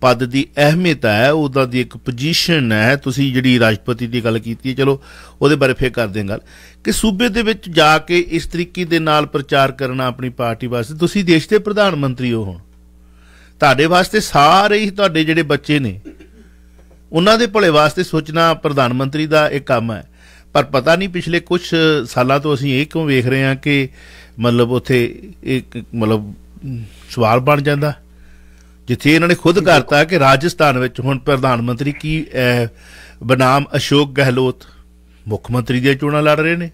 S1: ਪਦ ਦੀ ਅਹਿਮੀਅਤ ਹੈ ਉਹਦਾ ਦੀ ਇੱਕ ਪੋਜੀਸ਼ਨ ਹੈ ਤੁਸੀਂ ਜਿਹੜੀ ਰਾਸ਼ਟਰਪਤੀ ਦੀ ਗੱਲ ਕੀਤੀ ਹੈ ਚਲੋ ਉਹਦੇ ਬਾਰੇ ਫੇਰ ਕਰਦੇ ਹਾਂ ਗੱਲ ਕਿ ਸੂਬੇ ਦੇ ਵਿੱਚ ਜਾ ਕੇ ਇਸ ਤਰੀਕੇ ਦੇ ਨਾਲ ਪ੍ਰਚਾਰ ਕਰਨਾ ਆਪਣੀ ਪਾਰਟੀ ਵਾਸਤੇ ਤੁਸੀਂ ਦੇਸ਼ ਦੇ ਪ੍ਰਧਾਨ ਮੰਤਰੀ ਹੋ ਹੁਣ ਤੁਹਾਡੇ ਵਾਸਤੇ ਸਾਰੇ ਹੀ ਤੁਹਾਡੇ ਜਿਹੜੇ ਬੱਚੇ ਨੇ ਉਹਨਾਂ ਦੇ ਭਲੇ ਵਾਸਤੇ ਸੋਚਣਾ ਪ੍ਰਧਾਨ ਮੰਤਰੀ ਦਾ ਇੱਕ ਕੰਮ ਹੈ ਪਰ ਪਤਾ ਨਹੀਂ ਪਿਛਲੇ ਕੁਝ ਸਾਲਾਂ ਤੋਂ ਅਸੀਂ ਇਹ ਕਿਉਂ ਵੇਖ ਰਹੇ ਹਾਂ ਕਿ ਮਤਲਬ ਉਥੇ ਇੱਕ ਮਤਲਬ ਸਵਾਲ ਬਣ ਜਾਂਦਾ ਜਿੱਥੇ ਇਹਨਾਂ ਨੇ ਖੁਦ ਕਰਤਾ ਕਿ ਰਾਜਸਥਾਨ ਵਿੱਚ ਹੁਣ ਪ੍ਰਧਾਨ ਮੰਤਰੀ ਕੀ ਬਨਾਮ ਅਸ਼ੋਕ ਗਹਿਲੋਤ ਮੁੱਖ ਮੰਤਰੀ ਦੀਆਂ ਚੋਣਾਂ ਲੜ ਰਹੇ ਨੇ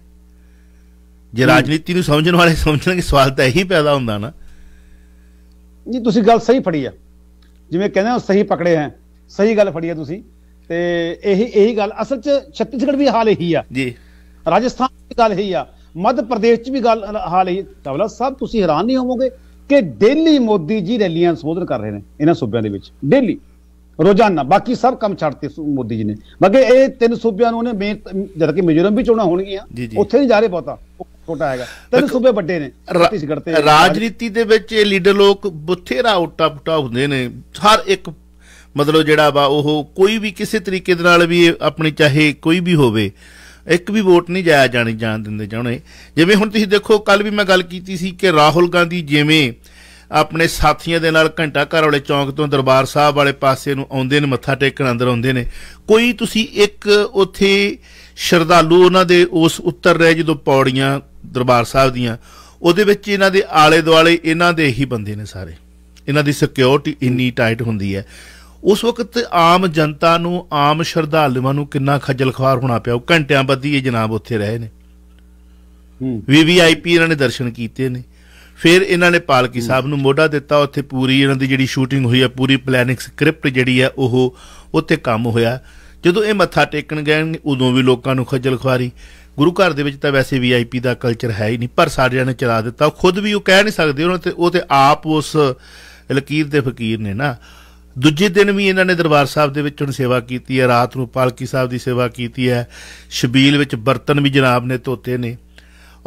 S1: ਜੇ ਰਾਜਨੀਤੀ ਨੂੰ ਸਮਝਣ ਵਾਲੇ ਸਮਝਣਗੇ ਸਵਾਲ ਤਾਂ ਇਹੀ ਪੈਦਾ ਹੁੰਦਾ ਨਾ
S2: ਜੀ ਤੁਸੀਂ ਗੱਲ ਸਹੀ ਫੜੀ ਆ ਜਿਵੇਂ ਕਹਿੰਦੇ ਹੋ ਸਹੀ ਪਕੜੇ ਹੈ ਸਹੀ ਗੱਲ ਫੜੀ ਆ ਤੁਸੀਂ ਤੇ ਇਹੀ ਇਹੀ ਗੱਲ ਅਸਲ 'ਚ ਛੱਤੀਸਗੜ੍ਹ ਵੀ ਹਾਲ ਇਹੀ ਆ ਜੀ ਰਾਜਸਥਾਨ ਦੀ ਗੱਲ ਇਹੀ ਆ ਮੱਧ ਪ੍ਰਦੇਸ਼ 'ਚ ਵੀ ਗੱਲ ਹਾਲ ਇਹੀ ਤਵਲਾ ਸਾਹਿਬ ਤੁਸੀਂ ਹੈਰਾਨ ਨਹੀਂ ਹੋਵੋਗੇ ਕਿ ਦਿੱਲੀ ਮੋਦੀ ਜੀ ਰੈਲੀਆਂ ਸੰਬੋਧਨ ਕਰ ਰਹੇ ਨੇ ਇਹਨਾਂ ਸੂਬਿਆਂ ਦੇ ਵਿੱਚ ਦਿੱਲੀ ਰੋਜ਼ਾਨਾ ਬਾਕੀ ਸਭ ਕੰਮ ਛੱਡਤੇ ਮੋਦੀ ਜੀ ਨੇ ਬਾਕੀ ਇਹ ਤਿੰਨ ਸੂਬਿਆਂ ਨੂੰ ਉਹਨੇ ਮੇਨ ਜਦ ਕਿ ਮਿਜ਼ੋਰਮ ਵੀ ਚੋਣਾਂ ਹੋਣਗੀਆਂ ਉੱਥੇ ਨਹੀਂ ਜਾ ਰਹੇ ਬਹੁਤਾ ਛੋਟਾ ਹੈਗਾ ਤੈਨੂੰ ਸੂਬੇ ਵੱਡੇ ਨੇ ਛੱਤੀਸਗੜ੍ਹ ਤੇ ਰਾਜਨੀਤੀ ਦੇ
S1: ਵਿੱਚ ਇਹ ਲੀਡਰ ਲੋਕ ਬੁਥੇਰਾ ਉਟਾ ਪਟਾ ਹੁੰਦੇ ਨੇ ਹਰ ਇੱਕ ਮਤਲਬ ਜਿਹੜਾ ਵਾ ਉਹ ਕੋਈ ਵੀ ਕਿਸੇ ਤਰੀਕੇ ਦੇ ਨਾਲ ਵੀ ਆਪਣੀ ਚਾਹੇ ਕੋਈ ਵੀ ਹੋਵੇ ਇੱਕ ਵੀ ਵੋਟ ਨਹੀਂ ਜਾਇਆ ਜਾਣੀ ਜਾਣ ਦਿੰਦੇ ਚਾਹਣੇ ਜਿਵੇਂ ਹੁਣ ਤੁਸੀਂ ਦੇਖੋ ਕੱਲ ਵੀ ਮੈਂ ਗੱਲ ਕੀਤੀ ਸੀ ਕਿ ਰਾਹੁਲ ਗਾਂਧੀ ਜਿਵੇਂ ਆਪਣੇ ਸਾਥੀਆਂ ਦੇ ਨਾਲ ਘੰਟਾ ਘਰ ਵਾਲੇ ਚੌਂਕ ਤੋਂ ਦਰਬਾਰ ਸਾਹਿਬ ਵਾਲੇ ਪਾਸੇ ਨੂੰ ਆਉਂਦੇ ਨੇ ਮੱਥਾ ਟੇਕਣ ਅੰਦਰ ਆਉਂਦੇ ਨੇ ਕੋਈ ਤੁਸੀਂ ਇੱਕ ਉੱਥੇ ਸ਼ਰਧਾਲੂ ਉਹਨਾਂ ਦੇ ਉਸ ਉੱਤਰ ਰਹਿ ਜਦੋਂ ਪੌੜੀਆਂ ਦਰਬਾਰ ਸਾਹਿਬ ਦੀਆਂ ਉਹਦੇ ਵਿੱਚ ਇਹਨਾਂ ਦੇ ਆਲੇ ਦੁਆਲੇ ਇਹਨਾਂ ਦੇ ਹੀ ਬੰਦੇ ਨੇ ਸਾਰੇ ਇਹਨਾਂ ਦੀ ਸਿਕਿਉਰਿਟੀ ਇੰਨੀ ਟਾਈਟ ਹੁੰਦੀ ਹੈ ਉਸ ਵਕਤ ਆਮ ਜਨਤਾ ਨੂੰ ਆਮ ਸ਼ਰਧਾਲੂਆਂ ਨੂੰ ਕਿੰਨਾ ਖੱਜਲ ਖਵਾਰ ਹੋਣਾ ਪਿਆ ਉਹ ਘੰਟਿਆਂ ਬੱਧੀ ਇਹ ਜਨਾਬ ਉੱਥੇ ਰਹੇ ਨੇ ਹੂੰ ਵੀਵੀਆਈਪੀ ਇਹਨਾਂ ਨੇ ਦਰਸ਼ਨ ਕੀਤੇ ਨੇ ਫਿਰ ਇਹਨਾਂ ਨੇ ਪਾਲਕੀ ਸਾਹਿਬ ਨੂੰ ਮੋਢਾ ਦਿੱਤਾ ਉੱਥੇ ਪੂਰੀ ਇਹਨਾਂ ਦੀ ਜਿਹੜੀ ਸ਼ੂਟਿੰਗ ਹੋਈ ਹੈ ਪੂਰੀ ਪਲੈਨਿੰਗ ਸਕ੍ਰਿਪਟ ਜਿਹੜੀ ਹੈ ਉਹ ਉੱਥੇ ਕੰਮ ਹੋਇਆ ਜਦੋਂ ਇਹ ਮੱਥਾ ਟੇਕਣ ਗਏ ਉਦੋਂ ਵੀ ਲੋਕਾਂ ਨੂੰ ਖੱਜਲ ਖਵਾਰੀ ਗੁਰੂ ਘਰ ਦੇ ਵਿੱਚ ਤਾਂ ਵੈਸੇ ਵੀਆਈਪੀ ਦਾ ਕਲਚਰ ਹੈ ਹੀ ਨਹੀਂ ਪਰ ਸਾਰਿਆਂ ਨੇ ਚਲਾ ਦਿੱਤਾ ਖੁਦ ਵੀ ਉਹ ਕਹਿ ਨਹੀਂ ਸਕਦੇ ਉਹਨਾਂ ਤੇ ਉਹ ਤੇ ਆਪ ਉਸ ਲਕੀਰ ਦੇ ਫਕੀਰ ਨੇ ਨਾ ਦੂਜੇ ਦਿਨ ਵੀ ਇਹਨਾਂ ਨੇ ਦਰਬਾਰ ਸਾਹਿਬ ਦੇ ਵਿੱਚ ਹੁਣ ਸੇਵਾ ਕੀਤੀ ਹੈ ਰਾਤ ਨੂੰ ਪਾਲਕੀ ਸਾਹਿਬ ਦੀ ਸੇਵਾ ਕੀਤੀ ਹੈ ਸ਼ਬੀਲ ਵਿੱਚ ਬਰਤਨ ਵੀ ਜਨਾਬ ਨੇ ਧੋਤੇ ਨੇ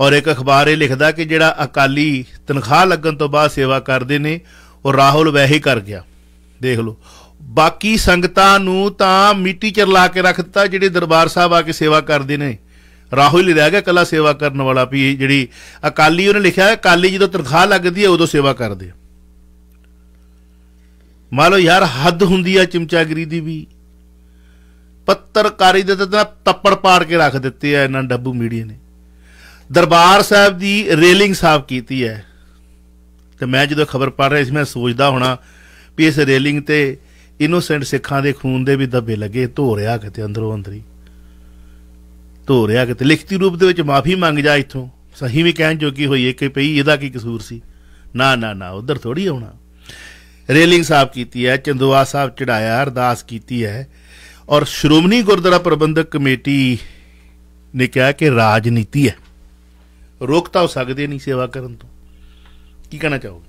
S1: ਔਰ ਇੱਕ ਅਖਬਾਰ ਇਹ ਲਿਖਦਾ ਕਿ ਜਿਹੜਾ ਅਕਾਲੀ ਤਨਖਾਹ ਲੱਗਣ ਤੋਂ ਬਾਅਦ ਸੇਵਾ ਕਰਦੇ ਨੇ ਉਹ ਰਾਹੁਲ ਵੈਹੀ ਕਰ ਗਿਆ ਦੇਖ ਲਓ ਬਾਕੀ ਸੰਗਤਾਂ ਨੂੰ ਤਾਂ ਮਿੱਟੀ ਚ ਲਾ ਕੇ ਰੱਖ ਦਿੱਤਾ ਜਿਹੜੇ ਦਰਬਾਰ ਸਾਹਿਬ ਆ ਕੇ ਸੇਵਾ ਕਰਦੇ ਨੇ ਰਾਹੁਲ ਹੀ ਰਹਿ ਗਿਆ ਕਲਾ ਸੇਵਾ ਕਰਨ ਵਾਲਾ ਵੀ ਜਿਹੜੀ ਅਕਾਲੀ ਉਹਨੇ ਲਿਖਿਆ ਅਕਾਲੀ ਜਦੋਂ ਤਨਖਾਹ ਲੱਗਦੀ ਹੈ ਉਦੋਂ ਸੇਵਾ ਕਰਦੇ ਮੰਨ ਲਓ ਯਾਰ ਹੱਦ ਹੁੰਦੀ ਆ ਚਮਚਾਗਰੀ ਦੀ ਵੀ ਪੱਤਰਕਾਰੀ ਦੇ ਤਾਂ ਤੱਪੜ ਪਾੜ ਕੇ ਰੱਖ ਦਿੱਤੇ ਆ ਇਹਨਾਂ ਡੱਬੂ ਮੀਡੀਆ ਨੇ ਦਰਬਾਰ ਸਾਹਿਬ ਦੀ ਰੇਲਿੰਗ ਸਾਫ਼ ਕੀਤੀ ਹੈ ਤੇ ਮੈਂ ਜਦੋਂ ਖਬਰ ਪੜ ਰਿਹਾ ਸੀ ਮੈਂ ਸੋਚਦਾ ਹੋਣਾ ਵੀ ਇਸ ਰੇਲਿੰਗ ਤੇ ਇਨੋਸੈਂਟ ਸਿੱਖਾਂ ਦੇ ਖੂਨ ਦੇ ਵੀ ਦੱਬੇ ਲੱਗੇ ਧੋ ਰਿਹਾ ਕਿਤੇ ਅੰਦਰੋਂ ਅੰਦਰੀ ਧੋ ਰਿਹਾ ਤੇ ਲਿਖਤੀ ਰੂਪ ਦੇ ਵਿੱਚ ਮਾਫੀ ਮੰਗ ਜਾ ਇਥੋਂ ਸਹੀ ਵੀ ਕਹਿਣ ਜੋਗੀ ਏ ਕਿ ਪਈ ਇਹਦਾ ਕੀ ਕਸੂਰ ਸੀ ਨਾ ਨਾ ਨਾ ਉਧਰ ਥੋੜੀ ਆਉਣਾ ਰੇਲਿੰਗ ਸਾਫ ਕੀਤੀ ਹੈ ਚੰਦਵਾ ਸਾਹਿਬ ਚੜਾਇਆ ਅਰਦਾਸ ਕੀਤੀ ਹੈ ਔਰ ਸ਼੍ਰੋਮਣੀ ਗੁਰਦੁਆਰਾ ਪ੍ਰਬੰਧਕ ਕਮੇਟੀ ਨੇ ਕਿਹਾ ਕਿ ਰਾਜਨੀਤੀ ਹੈ ਰੋਕ ਹੋ ਸਕਦੇ ਨਹੀਂ ਸੇਵਾ ਕਰਨ ਤੋਂ ਕੀ ਕਹਿਣਾ ਚਾਹੋ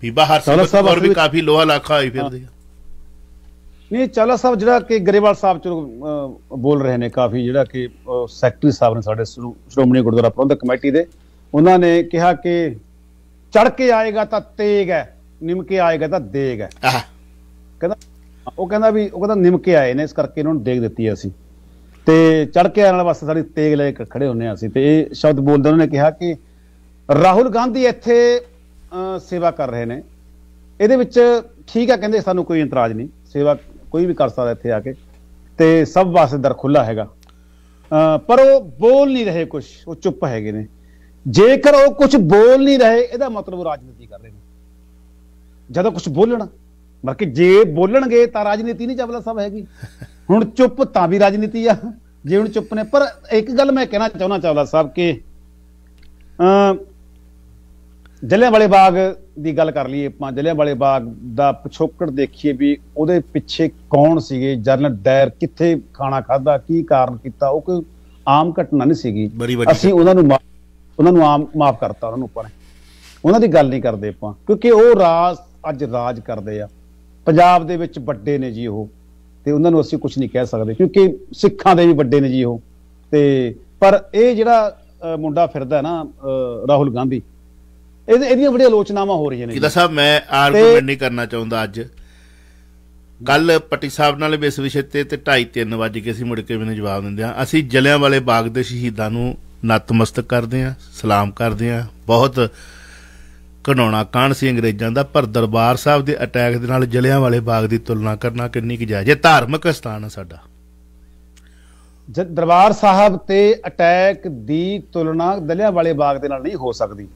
S1: ਬੀਬਾ ਹਰਸਿਮਰਤ ਕੌਰ ਵੀ ਕਾਫੀ ਲੋਹਾ ਲਾਖਾ ਹੋਈ ਫਿਰਦੇ ਆ
S2: ਨਹੀਂ ਚਾਲਾ ਸਾਹਿਬ ਜਿਹੜਾ ਕਿ ਗਰੇਵਾਲ ਸਾਹਿਬ ਚ ਬੋਲ ਰਹੇ ਨੇ ਕਾਫੀ ਜਿਹੜਾ ਕਿ ਸੈਕਟਰੀ ਸਾਹਿਬ ਨੇ ਸਾਡੇ ਸ਼੍ਰੋਮਣੀ ਗੁਰਦੁਆਰਾ ਪ੍ਰਬੰਧਕ ਕਮੇਟੀ ਦੇ ਉਹਨਾਂ ਨੇ ਕਿਹਾ ਕਿ ਚੜ ਕੇ ਆਏਗਾ ਤਾਂ ਤੇਗ ਹੈ ਨਿਮ ਕੇ ਆਏਗਾ ਤਾਂ ਦੇਗ ਹੈ ਕਹਿੰਦਾ ਉਹ ਕਹਿੰਦਾ ਵੀ ਉਹ ਕਹਿੰਦਾ ਨਿਮ ਕੇ ਆਏ ਨੇ ਇਸ ਕਰਕੇ ਇਹਨਾਂ ਨੂੰ ਦੇਗ ਦਿੱਤੀ ਅਸੀਂ ਤੇ ਚੜ ਕੇ ਆਉਣ ਵਾਲੇ ਵਾਸਤੇ ਸਾਡੀ ਤੇਗ ਲੈ ਕੇ ਖੜੇ ਹੁੰਨੇ ਆ ਅਸੀਂ ਤੇ ਇਹ ਸ਼ਬਦ ਬੋਲਦੇ ਉਹਨਾਂ ਨੇ ਕਿਹਾ ਕਿ ਰਾਹੁਲ ਗਾਂਧੀ ਇੱਥੇ ਸੇਵਾ ਕਰ ਰਹੇ ਨੇ ਇਹਦੇ ਵਿੱਚ ਠੀਕ ਆ ਕਹਿੰਦੇ ਸਾਨੂੰ ਕੋਈ ਇਤਰਾਜ਼ ਨਹੀਂ ਸੇਵਾ ਕੋਈ ਵੀ ਕਰ ਸਕਦਾ ਇੱਥੇ ਆ ਕੇ ਤੇ ਸਭ ਵਾਸਤੇ ਦਰ ਖੁੱਲਾ ਹੈਗਾ ਪਰ ਉਹ ਬੋਲ ਨਹੀਂ ਰਹੇ ਕੁਝ ਉਹ ਚੁੱਪ ਹੈਗੇ ਨੇ ਜੇਕਰ ਉਹ ਕੁਝ ਬੋਲ ਨਹੀਂ ਰਹੇ ਇਹਦਾ ਮਤਲਬ ਉਹ ਰਾਜਨੀਤੀ ਕਰ ਰਹੇ ਨੇ ਜਦੋਂ ਕੁਝ ਬੋਲਣਾ ਬਲਕਿ ਜੇ ਬੋਲਣਗੇ ਤਾਂ ਰਾਜਨੀਤੀ ਨਹੀਂ ਚੱਲਦਾ ਸਭ ਹੈਗੀ ਹੁਣ ਚੁੱਪ ਤਾਂ ਵੀ ਰਾਜਨੀਤੀ ਆ ਜੇ ਹੁਣ ਚੁੱਪ ਨੇ ਪਰ ਇੱਕ ਗੱਲ ਮੈਂ ਕਹਿਣਾ ਚਾਹੁੰਦਾ ਚਾਵਲਾ ਸਾਹਿਬ ਕਿ ਅ ਜਲਿਆਂਵਾਲੇ ਬਾਗ ਦੀ ਗੱਲ ਕਰ ਲਈਏ ਆਪਾਂ ਜਲਿਆਂਵਾਲੇ ਬਾਗ ਦਾ ਪਿਛੋਕੜ ਦੇਖੀਏ ਵੀ ਉਹਦੇ ਪਿੱਛੇ ਕੌਣ ਸੀਗੇ ਜਰਨਲ ਡਾਇਰ ਕਿੱਥੇ ਖਾਣਾ ਖਾਦਾ ਕੀ ਕਾਰਨ ਕੀਤਾ ਉਹ ਕੋਈ ਆਮ ਘਟਨਾ ਨਹੀਂ ਸੀਗੀ ਅਸੀਂ ਉਹਨਾਂ ਨੂੰ ਉਹਨਾਂ ਨੂੰ ਆਮ ਮਾਫ ਕਰਤਾ ਉਹਨਾਂ ਨੂੰ ਪਰ ਉਹਨਾਂ ਦੀ ਗੱਲ ਨਹੀਂ ਕਰਦੇ ਆਪਾਂ ਕਿਉਂਕਿ ਉਹ ਰਾਜ ਅੱਜ ਰਾਜ ਕਰਦੇ ਆ ਪੰਜਾਬ ਦੇ ਵਿੱਚ ਵੱਡੇ ਨੇ ਜੀ ਉਹ ਤੇ ਉਹਨਾਂ ਨੂੰ ਅਸੀਂ ਕੁਝ ਨਹੀਂ ਕਹਿ ਸਕਦੇ ਕਿਉਂਕਿ ਸਿੱਖਾਂ ਦੇ ਵੀ ਵੱਡੇ ਨੇ ਜੀ ਉਹ ਤੇ ਪਰ ਇਹ ਜਿਹੜਾ ਮੁੰਡਾ ਫਿਰਦਾ ਨਾ ਰਾਹੁਲ ਗਾਂਧੀ ਇਹਦੀਆਂ ਬੜੀਆਂ ਆਲੋਚਨਾਵਾਂ ਹੋ ਰਹੀਆਂ ਨੇ ਜੀ ਸਾਹਿਬ
S1: ਮੈਂ ਆਰਗੂਮੈਂਟ ਨਹੀਂ ਕਰਨਾ ਚਾਹੁੰਦਾ ਅੱਜ ਕੱਲ ਪੱਟੀ ਸਾਹਿਬ ਨਾਲ ਇਸ ਵਿਸ਼ੇ ਤੇ ਤੇ 2:30 ਵਜੇ ਕੇ ਅਸੀਂ ਮੁੜ ਕੇ ਮੈਨੂੰ ਜਵਾਬ ਦਿੰਦੇ ਆ ਅਸੀਂ ਜਲਿਆਂ ਵਾਲੇ ਬਾਗ ਦੇ ਸ਼ਹੀਦਾਂ ਨੂੰ ਨਤਮਸਤਕ ਕਰਦੇ ਆ ਸਲਾਮ ਕਰਦੇ ਆ ਬਹੁਤ ਘਣਾਉਣਾ ਕਾਂਡ ਸੀ ਅੰਗਰੇਜ਼ਾਂ ਦਾ ਪਰ ਦਰਬਾਰ ਸਾਹਿਬ ਦੇ ਅਟੈਕ ਦੇ ਨਾਲ ਜਲਿਆਂ ਵਾਲੇ ਬਾਗ ਦੀ ਤੁਲਨਾ ਕਰਨਾ ਕਿੰਨੀ ਕਿ ਜਾਇਜ਼
S2: ਹੈ ਧਾਰਮਿਕ ਸਥਾਨ ਹੈ ਸਾਡਾ ਦਰਬਾਰ ਸਾਹਿਬ ਤੇ ਅਟੈਕ ਦੀ ਤੁਲਨਾ ਦਲਿਆਂ ਵਾਲੇ ਬਾਗ ਦੇ ਨਾਲ ਨਹੀਂ ਹੋ ਸਕਦੀ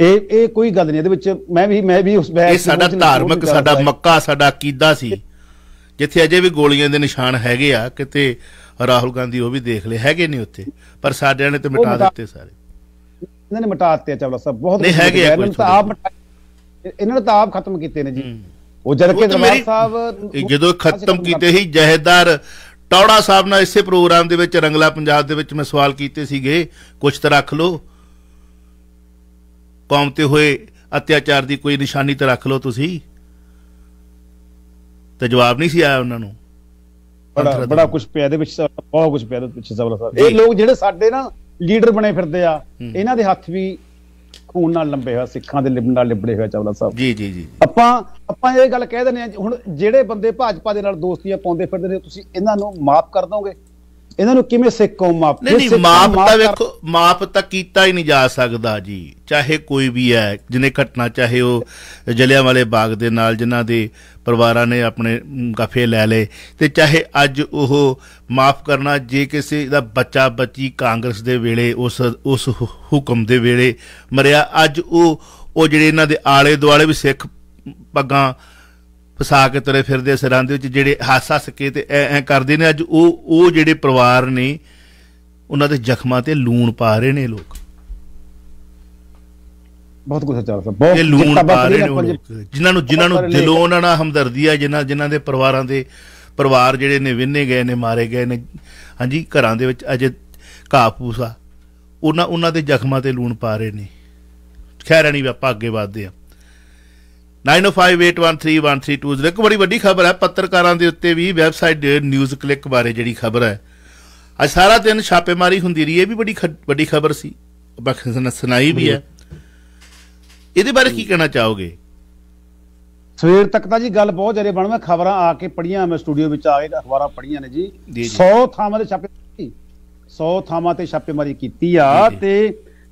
S2: ਇਹ ਇਹ ਕੋਈ ਗੱਲ ਨਹੀਂ ਇਹਦੇ ਵਿੱਚ ਮੈਂ ਵੀ ਮੈਂ ਵੀ ਉਸ ਬੈਗ ਇਹ ਸਾਡਾ ਧਾਰਮਿਕ ਸਾਡਾ ਮੱਕਾ ਸਾਡਾ ਕੀਦਾ ਸੀ
S1: ਜਿੱਥੇ ਅਜੇ ਵੀ ਗੋਲੀਆਂ ਦੇ ਨਿਸ਼ਾਨ ਹੈਗੇ ਆ ਕਿਤੇ ਰਾਹੁਲ ਗਾਂਧੀ ਉਹ ਵੀ ਦੇਖ ਲੈ ਹੈਗੇ ਨਹੀਂ ਉੱਥੇ ਪਰ ਸਾਡਿਆਂ ਨੇ ਤੇ ਮਿਟਾ ਦਿੱਤੇ ਸਾਰੇ
S2: ਇਹਨਾਂ ਨੇ ਮਿਟਾ ਦਿੱਤੇ ਚਾਵਲਾ ਸਾਹਿਬ ਬਹੁਤ ਨਹੀਂ ਹੈਗੇ ਇਹਨਾਂ ਨੇ ਆਪ ਇਹਨਾਂ ਨੇ ਤਾਂ ਆਪ ਖਤਮ ਕੀਤੇ ਨੇ ਜੀ
S1: ਉਹ ਜਦ ਕੇ ਦਰਬਾਰ
S2: ਸਾਹਿਬ ਜਦੋਂ ਖਤਮ ਕੀਤੇ
S1: ਸੀ ਜਹੇਦਾਰ ਟੌੜਾ ਸਾਹਿਬ ਨਾਲ ਇਸੇ ਪ੍ਰੋਗਰਾਮ ਦੇ ਵਿੱਚ ਰੰਗਲਾ ਪੰਜਾਬ ਦੇ ਵਿੱਚ ਮੈਂ ਸਵਾਲ ਕੀਤੇ ਸੀਗੇ ਕੁਝ ਤਰ੍ਹਾਂ ਰੱਖ ਲੋ ਕੌਮ ਤੇ ਹੋਏ ਅਤਿਆਚਾਰ ਦੀ ਕੋਈ ਨਿਸ਼ਾਨੀ ਤੇ ਰੱਖ ਲਓ ਤੁਸੀਂ ਤੇ ਜਵਾਬ ਨਹੀਂ ਸੀ ਆਇਆ ਉਹਨਾਂ ਨੂੰ ਬੜਾ ਬੜਾ
S2: ਕੁਝ ਪਿਆ ਦੇ ਵਿੱਚ ਬਹੁਤ ਕੁਝ ਪਿਆ ਦੇ ਵਿੱਚ ਜ਼ਬਰ ਸਾਹਿਬ ਇਹ ਲੋਕ ਜਿਹੜੇ ਸਾਡੇ ਨਾ ਲੀਡਰ ਬਣੇ ਫਿਰਦੇ ਆ ਇਹਨਾਂ ਦੇ ਹੱਥ ਵੀ ਖੂਨ ਨਾਲ ਲੰਬੇ ਹੋਇਆ ਸਿੱਖਾਂ ਦੇ ਲਿਬਣ ਨਾਲ ਲਿਬੜੇ ਹੋਇਆ ਚਾਵਲਾ ਸਾਹਿਬ ਜੀ ਜੀ ਜੀ ਆਪਾਂ ਆਪਾਂ ਇਹ ਗੱਲ ਕਹਿ ਦਿੰਦੇ ਆ ਹੁਣ ਜਿਹੜੇ ਬੰਦੇ ਭਾਜਪਾ ਦੇ ਨਾਲ ਦੋਸਤੀਆਂ ਪਾਉਂਦੇ ਫਿਰਦੇ ਨੇ ਤੁਸੀਂ ਇਹਨਾਂ ਨੂੰ ਮਾਫ ਕਰ ਦੋਗੇ ਇਹਨਾਂ ਨੂੰ ਕਿਵੇਂ ਸਿੱਖ ਕੌਮ ਮਾਪ ਨਹੀਂ ਨਹੀਂ ਮਾਪ ਤਾਂ ਵੇਖੋ
S1: ਮਾਪ ਤਾਂ ਕੀਤਾ ਹੀ ਨਹੀਂ ਜਾ ਸਕਦਾ ਜੀ ਚਾਹੇ ਕੋਈ ਵੀ ਹੈ ਜਿਹਨੇ ਘਟਨਾ ਚਾਹੇ ਉਹ ਜਲਿਆਂ ਵਾਲੇ ਬਾਗ ਦੇ ਨਾਲ ਜਿਨ੍ਹਾਂ ਦੇ ਪਰਿਵਾਰਾਂ ਨੇ ਆਪਣੇ ਗਫੇ ਲੈ ਲਏ ਤੇ ਚਾਹੇ ਅੱਜ ਉਹ ਮਾਫ ਕਰਨਾ ਜੇ ਕਿਸੇ ਦਾ ਬੱਚਾ ਬੱਚੀ ਕਾਂਗਰਸ ਦੇ ਵੇਲੇ ਉਸ ਉਸ ਹੁਕਮ ਦੇ ਵੇਲੇ ਮਰਿਆ ਅੱਜ ਉਹ ਉਹ ਜਿਹੜੇ ਇਹਨਾਂ ਦੇ ਆਲੇ ਦੁਆਲੇ ਵੀ ਸਿੱਖ ਪੱਗਾਂ ਫਸਾ ਕੇ ਤਰੇ ਫਿਰਦੇ ਸਿਰਾਂ ਦੇ ਵਿੱਚ ਜਿਹੜੇ ਹੱਸ ਹੱਸ ਕੇ ਤੇ ਐ ਐ ਕਰਦੇ ਨੇ ਅੱਜ ਉਹ ਉਹ ਜਿਹੜੇ ਪਰਿਵਾਰ ਨੇ ਉਹਨਾਂ ਦੇ ਜ਼ਖਮਾਂ ਤੇ ਲੂਣ ਪਾ ਰਹੇ ਨੇ ਲੋਕ ਬਹੁਤ ਕੁਝ ਚੱਲ ਰਿਹਾ ਬਹੁਤ ਇਹ ਲੂਣ ਪਾ ਰਹੇ ਨੇ ਜਿਨ੍ਹਾਂ ਨੂੰ ਜਿਨ੍ਹਾਂ ਨੂੰ ਦਿਲੋਂ ਉਹਨਾਂ ਨਾਲ ਹਮਦਰਦੀ ਆ ਜਿਨ੍ਹਾਂ ਜਿਨ੍ਹਾਂ ਦੇ ਪਰਿਵਾਰਾਂ ਦੇ ਪਰਿਵਾਰ ਜਿਹੜੇ ਨੇ ਵਿੰਨੇ ਗਏ ਨੇ ਮਾਰੇ ਗਏ ਨੇ ਹਾਂਜੀ ਘਰਾਂ ਦੇ ਵਿੱਚ ਅਜੇ ਘਾਹ ਪੂਸਾ ਉਹਨਾਂ ਉਹਨਾਂ ਦੇ ਜ਼ਖਮਾਂ ਤੇ ਲੂਣ ਪਾ ਰਹੇ ਨੇ ਖੈਰ ਨਹੀਂ ਆਪਾਂ ਅੱਗੇ ਵਧਦੇ ਆ 9058131320 ਇੱਕ ਬੜੀ ਵੱਡੀ ਖਬਰ ਹੈ ਪੱਤਰਕਾਰਾਂ ਦੇ ਉੱਤੇ ਵੀ ਵੈਬਸਾਈਟ ਨਿਊਜ਼ ਕਲਿੱਕ ਬਾਰੇ ਜਿਹੜੀ ਖਬਰ ਹੈ ਅੱਜ ਸਾਰਾ ਦਿਨ ਛਾਪੇਮਾਰੀ ਹੁੰਦੀ ਰਹੀ ਇਹ ਵੀ ਬੜੀ ਵੱਡੀ ਖਬਰ ਸੀ ਬਖਸ਼ਨ ਸੁਣਾਈ ਵੀ ਹੈ ਇਹਦੇ ਬਾਰੇ ਕੀ ਕਹਿਣਾ ਚਾਹੋਗੇ
S2: ਸਵੇਰ ਤੱਕ ਤਾਂ ਜੀ ਗੱਲ ਬਹੁਤ ਜਰੇ ਬਣ ਮੈਂ ਖਬਰਾਂ ਆ ਕੇ ਪੜੀਆਂ ਮੈਂ ਸਟੂਡੀਓ ਵਿੱਚ ਆ ਕੇ ਅਖਬਾਰਾਂ ਪੜੀਆਂ ਨੇ ਜੀ 100 ਥਾਵਾਂ ਤੇ ਛਾਪੇ 100 ਥਾਵਾਂ ਤੇ ਛਾਪੇਮਾਰੀ ਕੀਤੀ ਆ ਤੇ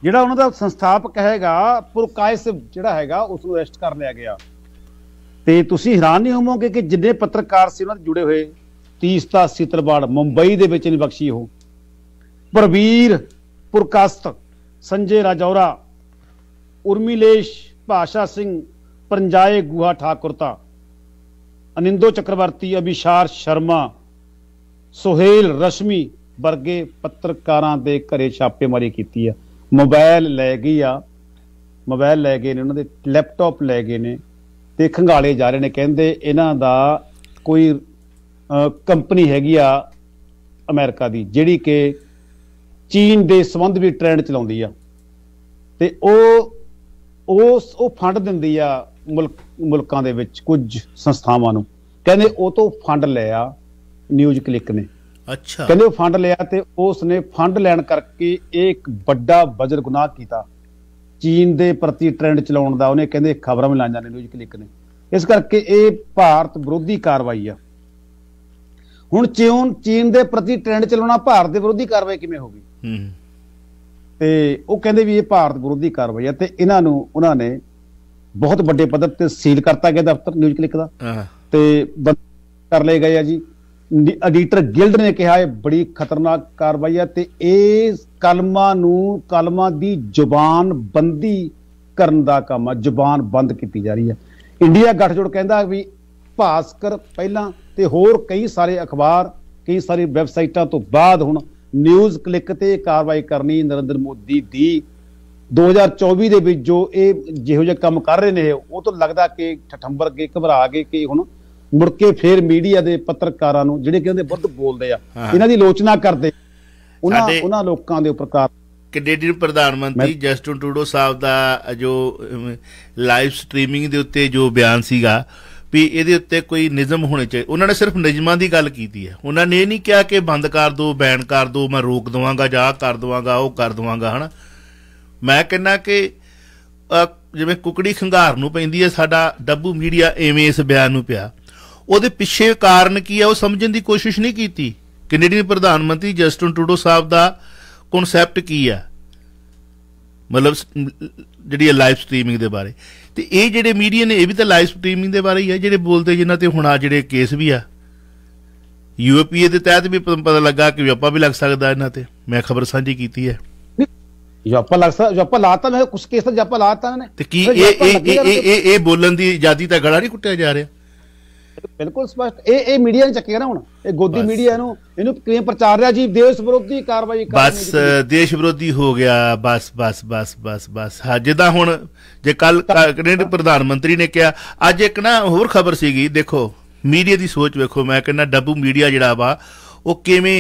S2: ਜਿਹੜਾ ਉਹਨਾਂ ਦਾ ਸੰਸਥਾਪਕ ਹੈਗਾ ਪੁਰਕਾਇਸ ਜਿਹੜਾ ਹੈਗਾ ਉਸ ਨੂੰ ਅਰੈਸਟ ਕਰ ਲਿਆ ਗਿਆ ਤੇ ਤੁਸੀਂ ਹੈਰਾਨ ਨਹੀਂ ਹੋਵੋਗੇ ਕਿ ਜਿੰਨੇ ਪੱਤਰਕਾਰ ਸੀ ਉਹਨਾਂ ਦੇ ਜੁੜੇ ਹੋਏ 30 ਤਾਂ 80 ਮੁੰਬਈ ਦੇ ਵਿੱਚ ਨਹੀਂ ਬਖਸ਼ੀ ਉਹ ਪ੍ਰਵੀਰ ਪੁਰਕਾਸਤ ਸੰਜੇ ਰਾਜੌਰਾ ਉਰਮਿਲੇਸ਼ ਭਾਸ਼ਾ ਸਿੰਘ ਪੰਜਾਇ ਗੁਹਾ ਠਾਕੁਰਤਾ ਅਨਿੰਦੋ ਚੱਕਰਵਰਤੀ ਅਭਿਸ਼ਾਰ ਸ਼ਰਮਾ ਸੁਹੇਲ ਰਸ਼ਮੀ ਵਰਗੇ ਪੱਤਰਕਾਰਾਂ ਦੇ ਘਰੇ ਛਾਪੇਮਾਰੀ ਕੀਤੀ ਆ ਮੋਬਾਈਲ ਲੈ ਗਈ ਆ ਮੋਬਾਈਲ ਲੈ ਗਏ ਨੇ ਉਹਨਾਂ ਦੇ ਲੈਪਟਾਪ ਲੈ ਗਏ ਨੇ ਤੇ ਖੰਗਾਲੇ ਜਾ ਰਹੇ ਨੇ ਕਹਿੰਦੇ ਇਹਨਾਂ ਦਾ ਕੋਈ ਕੰਪਨੀ ਹੈਗੀ ਆ ਅਮਰੀਕਾ ਦੀ ਜਿਹੜੀ ਕਿ ਚੀਨ ਦੇ ਸੰਬੰਧ ਵੀ ਟ੍ਰੈਂਡ ਚਲਾਉਂਦੀ ਆ ਤੇ ਉਹ ਉਸ ਉਹ ਫੰਡ ਦਿੰਦੀ ਆ ਮੁਲਕ ਮੁਲਕਾਂ ਦੇ ਵਿੱਚ ਕੁਝ ਸੰਸਥਾਵਾਂ ਨੂੰ ਕਹਿੰਦੇ ਉਹ ਤੋਂ ਫੰਡ ਲਿਆ ਨਿਊਜ਼ ਕਲਿੱਕ ਨੇ ਅੱਛਾ ਕਹਿੰਦੇ ਉਹ ਫੰਡ ਲਿਆ ਤੇ ਉਸ ਨੇ ਫੰਡ ਲੈਣ ਕਰਕੇ ਇਹ ਇੱਕ ਵੱਡਾ ਬਜਰ ਗੁਨਾਹ ਕੀਤਾ ਚੀਨ ਦੇ ਪ੍ਰਤੀ ਟ੍ਰੈਂਡ ਚਲਾਉਣ ਦਾ ਉਹਨੇ ਕਹਿੰਦੇ ਖਬਰਾਂ ਵੀ ਜਾਂਦੇ ਨੇ ਨਿਊਜ਼ ਕਲਿੱਕ ਨੇ ਇਸ ਕਰਕੇ ਇਹ ਭਾਰਤ ਵਿਰੋਧੀ ਕਾਰਵਾਈ ਆ ਹੁਣ ਚੀਨ ਚੀਨ ਦੇ ਪ੍ਰਤੀ ਟ੍ਰੈਂਡ ਚਲਾਉਣਾ ਭਾਰਤ ਦੇ ਵਿਰੋਧੀ ਕਾਰਵਾਈ ਕਿਵੇਂ ਹੋ ਗਈ ਹੂੰ ਤੇ ਉਹ ਕਹਿੰਦੇ ਵੀ ਇਹ ਭਾਰਤ ਵਿਰੋਧੀ ਕਾਰਵਾਈ ਆ ਤੇ ਇਹਨਾਂ ਨੂੰ ਉਹਨਾਂ ਨੇ ਬਹੁਤ ਵੱਡੇ ਪੱਧਰ ਤੇ ਸੀਲ ਕਰਤਾ ਗਿਆ ਦਫ਼ਤਰ ਨਿਊਜ਼ ਕਲਿੱਕ ਦਾ ਹਾਂ ਤੇ ਕਰ ਲਏ ਗਏ ਆ ਜੀ ਐਡੀਟਰ ਗਿਲਡ ਨੇ ਕਿਹਾ ਇਹ ਬੜੀ ਖਤਰਨਾਕ ਕਾਰਵਾਈ ਹੈ ਤੇ ਇਹ ਕਲਮਾ ਨੂੰ ਕਲਮਾ ਦੀ ਜ਼ੁਬਾਨ ਬੰਦੀ ਕਰਨ ਦਾ ਕੰਮ ਹੈ ਜ਼ੁਬਾਨ ਬੰਦ ਕੀਤੀ ਜਾ ਰਹੀ ਹੈ ਇੰਡੀਆ ਗੱਠਜੋੜ ਕਹਿੰਦਾ ਵੀ ਭਾਸਕਰ ਪਹਿਲਾਂ ਤੇ ਹੋਰ ਕਈ ਸਾਰੇ ਅਖਬਾਰ ਕਈ ਸਾਰੀ ਵੈਬਸਾਈਟਾਂ ਤੋਂ ਬਾਅਦ ਹੁਣ ਨਿਊਜ਼ ਕਲਿੱਕ ਤੇ ਕਾਰਵਾਈ ਕਰਨੀ ਨਰਿੰਦਰ ਮੋਦੀ ਦੀ 2024 ਦੇ ਵਿੱਚ ਜੋ ਇਹ ਜਿਹੋ ਜਿਹਾ ਕੰਮ ਕਰ ਰਹੇ ਨੇ ਉਹ ਤੋਂ ਲੱਗਦਾ ਕਿ ਠਠੰਬਰ ਕੇ ਘਬਰਾ ਗਏ ਕਿ ਹੁਣ ਮੁੜ ਕੇ ਫੇਰ ਮੀਡੀਆ ਦੇ ਪੱਤਰਕਾਰਾਂ ਨੂੰ ਜਿਹੜੇ ਕਹਿੰਦੇ ਬੁੱਧ ਬੋਲਦੇ ਆ ਇਹਨਾਂ ਦੀ ਲੋਚਨਾ ਕਰਦੇ ਉਹਨਾਂ ਉਹਨਾਂ ਲੋਕਾਂ ਦੇ ਉੱਪਰ ਕਾਰ
S1: ਕੈਨੇਡੀ ਪ੍ਰਧਾਨ ਮੰਤਰੀ ਜਸਟਨ ਟਰੂਡੋ ਸਾਹਿਬ ਦਾ ਜੋ ਲਾਈਵ ਸਟ੍ਰੀਮਿੰਗ ਦੇ ਉੱਤੇ ਜੋ ਬਿਆਨ ਸੀਗਾ ਵੀ ਇਹਦੇ ਉੱਤੇ ਕੋਈ ਨਿਯਮ ਹੋਣੇ ਚਾਹੀਦੇ ਉਹਨਾਂ ਨੇ ਸਿਰਫ ਨਿਯਮਾਂ ਦੀ ਗੱਲ ਕੀਤੀ ਹੈ ਉਹਨਾਂ ਨੇ ਇਹ ਨਹੀਂ ਕਿਹਾ ਕਿ ਬੰਦ ਕਰ ਦੋ ਬੈਨ ਕਰ ਦੋ ਮੈਂ ਰੋਕ ਦਵਾਂਗਾ ਜਾਂ ਕਰ ਦਵਾਂਗਾ ਉਹ ਕਰ ਦਵਾਂਗਾ ਹਨ ਮੈਂ ਕਹਿੰਦਾ ਕਿ ਜਿਵੇਂ ਕੁਕੜੀ ਖੰਗਾਰ ਨੂੰ ਪੈਂਦੀ ਹੈ ਸਾਡਾ ਡੱਬੂ ਮੀਡੀਆ ਐਵੇਂ ਇਸ ਬਿਆਨ ਨੂੰ ਪਿਆ ਉਹਦੇ ਪਿੱਛੇ ਕਾਰਨ ਕੀ ਹੈ ਉਹ ਸਮਝਣ ਦੀ ਕੋਸ਼ਿਸ਼ ਨਹੀਂ ਕੀਤੀ ਕੈਨੇਡੀਅਨ ਪ੍ਰਧਾਨ ਮੰਤਰੀ ਜਸਟਨ ਟਰੂਡੋ ਸਾਹਿਬ ਦਾ ਕਨਸੈਪਟ ਕੀ ਹੈ ਮਤਲਬ ਜਿਹੜੀ ਹੈ ਲਾਈਵ ਸਟ੍ਰੀਮਿੰਗ ਦੇ ਬਾਰੇ ਤੇ ਇਹ ਜਿਹੜੇ ਮੀਡੀਆ ਨੇ ਇਹ ਵੀ ਤਾਂ ਲਾਈਵ ਸਟ੍ਰੀਮਿੰਗ ਦੇ ਬਾਰੇ ਹੀ ਹੈ ਜਿਹੜੇ ਬੋਲਦੇ ਜਿਨ੍ਹਾਂ ਤੇ ਹੁਣ ਆ ਜਿਹੜੇ ਕੇਸ ਵੀ ਆ ਯੂਪੀਏ ਦੇ ਤਹਿਤ ਵੀ ਪਤਾ ਲੱਗਾ ਕਿ ਵਿਆਪਾ ਵੀ ਲੱਗ ਸਕਦਾ ਇਹਨਾਂ ਤੇ ਮੈਂ ਖਬਰ ਸਾਂਝੀ
S2: ਕੀਤੀ ਹੈ ਯਾਪਾ ਲੱਗਦਾ ਯਾਪਾ ਲਾਤਾ ਮੈਂ ਕੁਝ ਕੇਸ ਤਾਂ ਯਾਪਾ ਲਾਤਾ ਨੇ ਤੇ ਕੀ
S1: ਇਹ ਇਹ ਇਹ ਇਹ ਬੋਲਣ ਦੀ ਆਜ਼ਾਦੀ ਤਾਂ ਗੜਾ ਨਹੀਂ ਕੁੱਟਿਆ ਜਾ ਰਿਹਾ
S2: ਬਿਲਕੁਲ ਸਪਸ਼ਟ ਇਹ ਇਹ ਮੀਡੀਆ ਨੇ ਚੱਕਿਆ ਨਾ ਹੁਣ ਇਹ ਗੋਦੀ ਮੀਡੀਆ ਇਹਨੂੰ ਇਹਨੂੰ ਕਿਵੇਂ ਪ੍ਰਚਾਰ ਰਿਹਾ ਜੀ ਦੇਸ਼ ਵਿਰੋਧੀ ਕਾਰਵਾਈ ਕਰਨੀ ਬਸ
S1: ਦੇਸ਼ ਵਿਰੋਧੀ ਹੋ ਗਿਆ ਬਸ ਬਸ ਬਸ ਬਸ ਬਸ ਹਾਂ ਜਿੱਦਾਂ ਹੁਣ ਜੇ ਕੱਲ ਕੈਨੇਡਾ ਪ੍ਰਧਾਨ ਮੰਤਰੀ ਨੇ ਕਿਹਾ ਅੱਜ ਇੱਕ ਨਾ ਹੋਰ ਖਬਰ ਸੀਗੀ ਦੇਖੋ ਮੀਡੀਆ ਦੀ ਸੋਚ ਵੇਖੋ ਮੈਂ ਕਹਿੰਦਾ ਡੱਬੂ ਮੀਡੀਆ ਜਿਹੜਾ ਵਾ ਉਹ ਕਿਵੇਂ